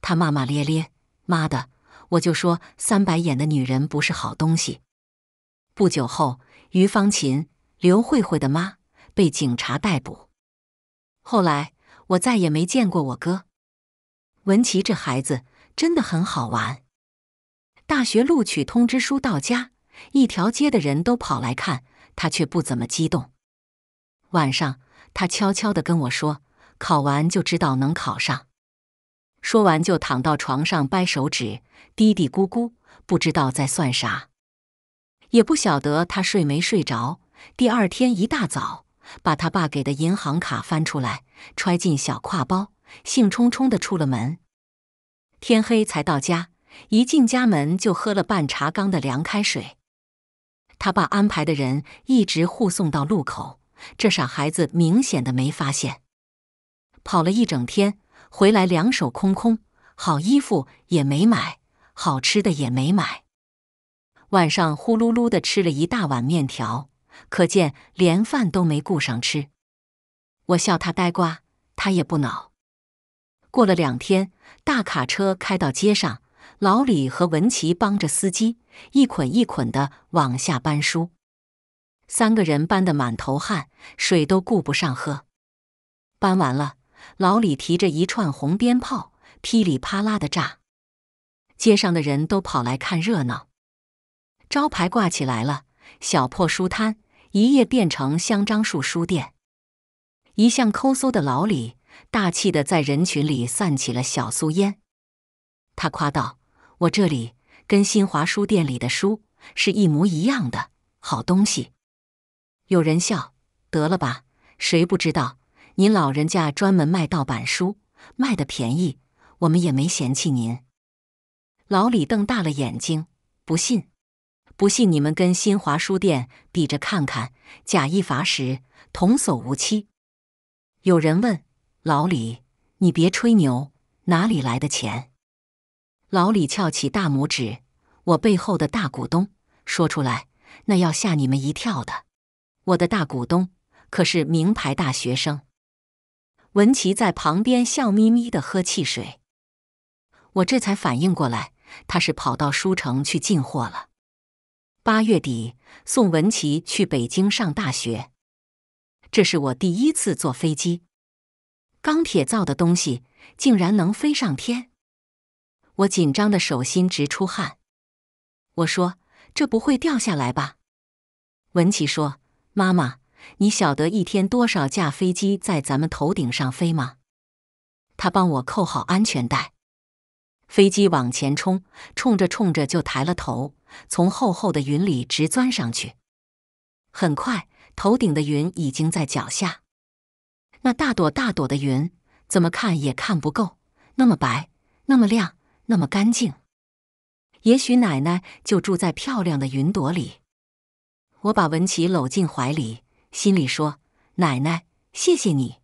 他骂骂咧咧：“妈的！我就说三白眼的女人不是好东西。”不久后，于芳琴、刘慧慧的妈被警察逮捕。后来。我再也没见过我哥，文琪这孩子真的很好玩。大学录取通知书到家，一条街的人都跑来看，他却不怎么激动。晚上，他悄悄的跟我说：“考完就知道能考上。”说完就躺到床上掰手指，嘀嘀咕咕，不知道在算啥，也不晓得他睡没睡着。第二天一大早。把他爸给的银行卡翻出来，揣进小挎包，兴冲冲地出了门。天黑才到家，一进家门就喝了半茶缸的凉开水。他爸安排的人一直护送到路口，这傻孩子明显的没发现。跑了一整天，回来两手空空，好衣服也没买，好吃的也没买。晚上呼噜噜的吃了一大碗面条。可见连饭都没顾上吃，我笑他呆瓜，他也不恼。过了两天，大卡车开到街上，老李和文琪帮着司机一捆一捆的往下搬书，三个人搬得满头汗，水都顾不上喝。搬完了，老李提着一串红鞭炮，噼里啪啦的炸，街上的人都跑来看热闹。招牌挂起来了，小破书摊。一夜变成香樟树书店，一向抠搜的老李大气的在人群里散起了小苏烟。他夸道：“我这里跟新华书店里的书是一模一样的好东西。”有人笑：“得了吧，谁不知道您老人家专门卖盗版书，卖的便宜，我们也没嫌弃您。”老李瞪大了眼睛，不信。不信你们跟新华书店比着看看，假一罚十，童叟无欺。有人问老李：“你别吹牛，哪里来的钱？”老李翘起大拇指：“我背后的大股东，说出来那要吓你们一跳的。我的大股东可是名牌大学生。”文琪在旁边笑眯眯的喝汽水。我这才反应过来，他是跑到书城去进货了。八月底，送文琪去北京上大学。这是我第一次坐飞机，钢铁造的东西竟然能飞上天，我紧张的手心直出汗。我说：“这不会掉下来吧？”文琪说：“妈妈，你晓得一天多少架飞机在咱们头顶上飞吗？”他帮我扣好安全带。飞机往前冲，冲着冲着就抬了头，从厚厚的云里直钻上去。很快，头顶的云已经在脚下。那大朵大朵的云，怎么看也看不够，那么白，那么亮，那么干净。也许奶奶就住在漂亮的云朵里。我把文琪搂进怀里，心里说：“奶奶，谢谢你。”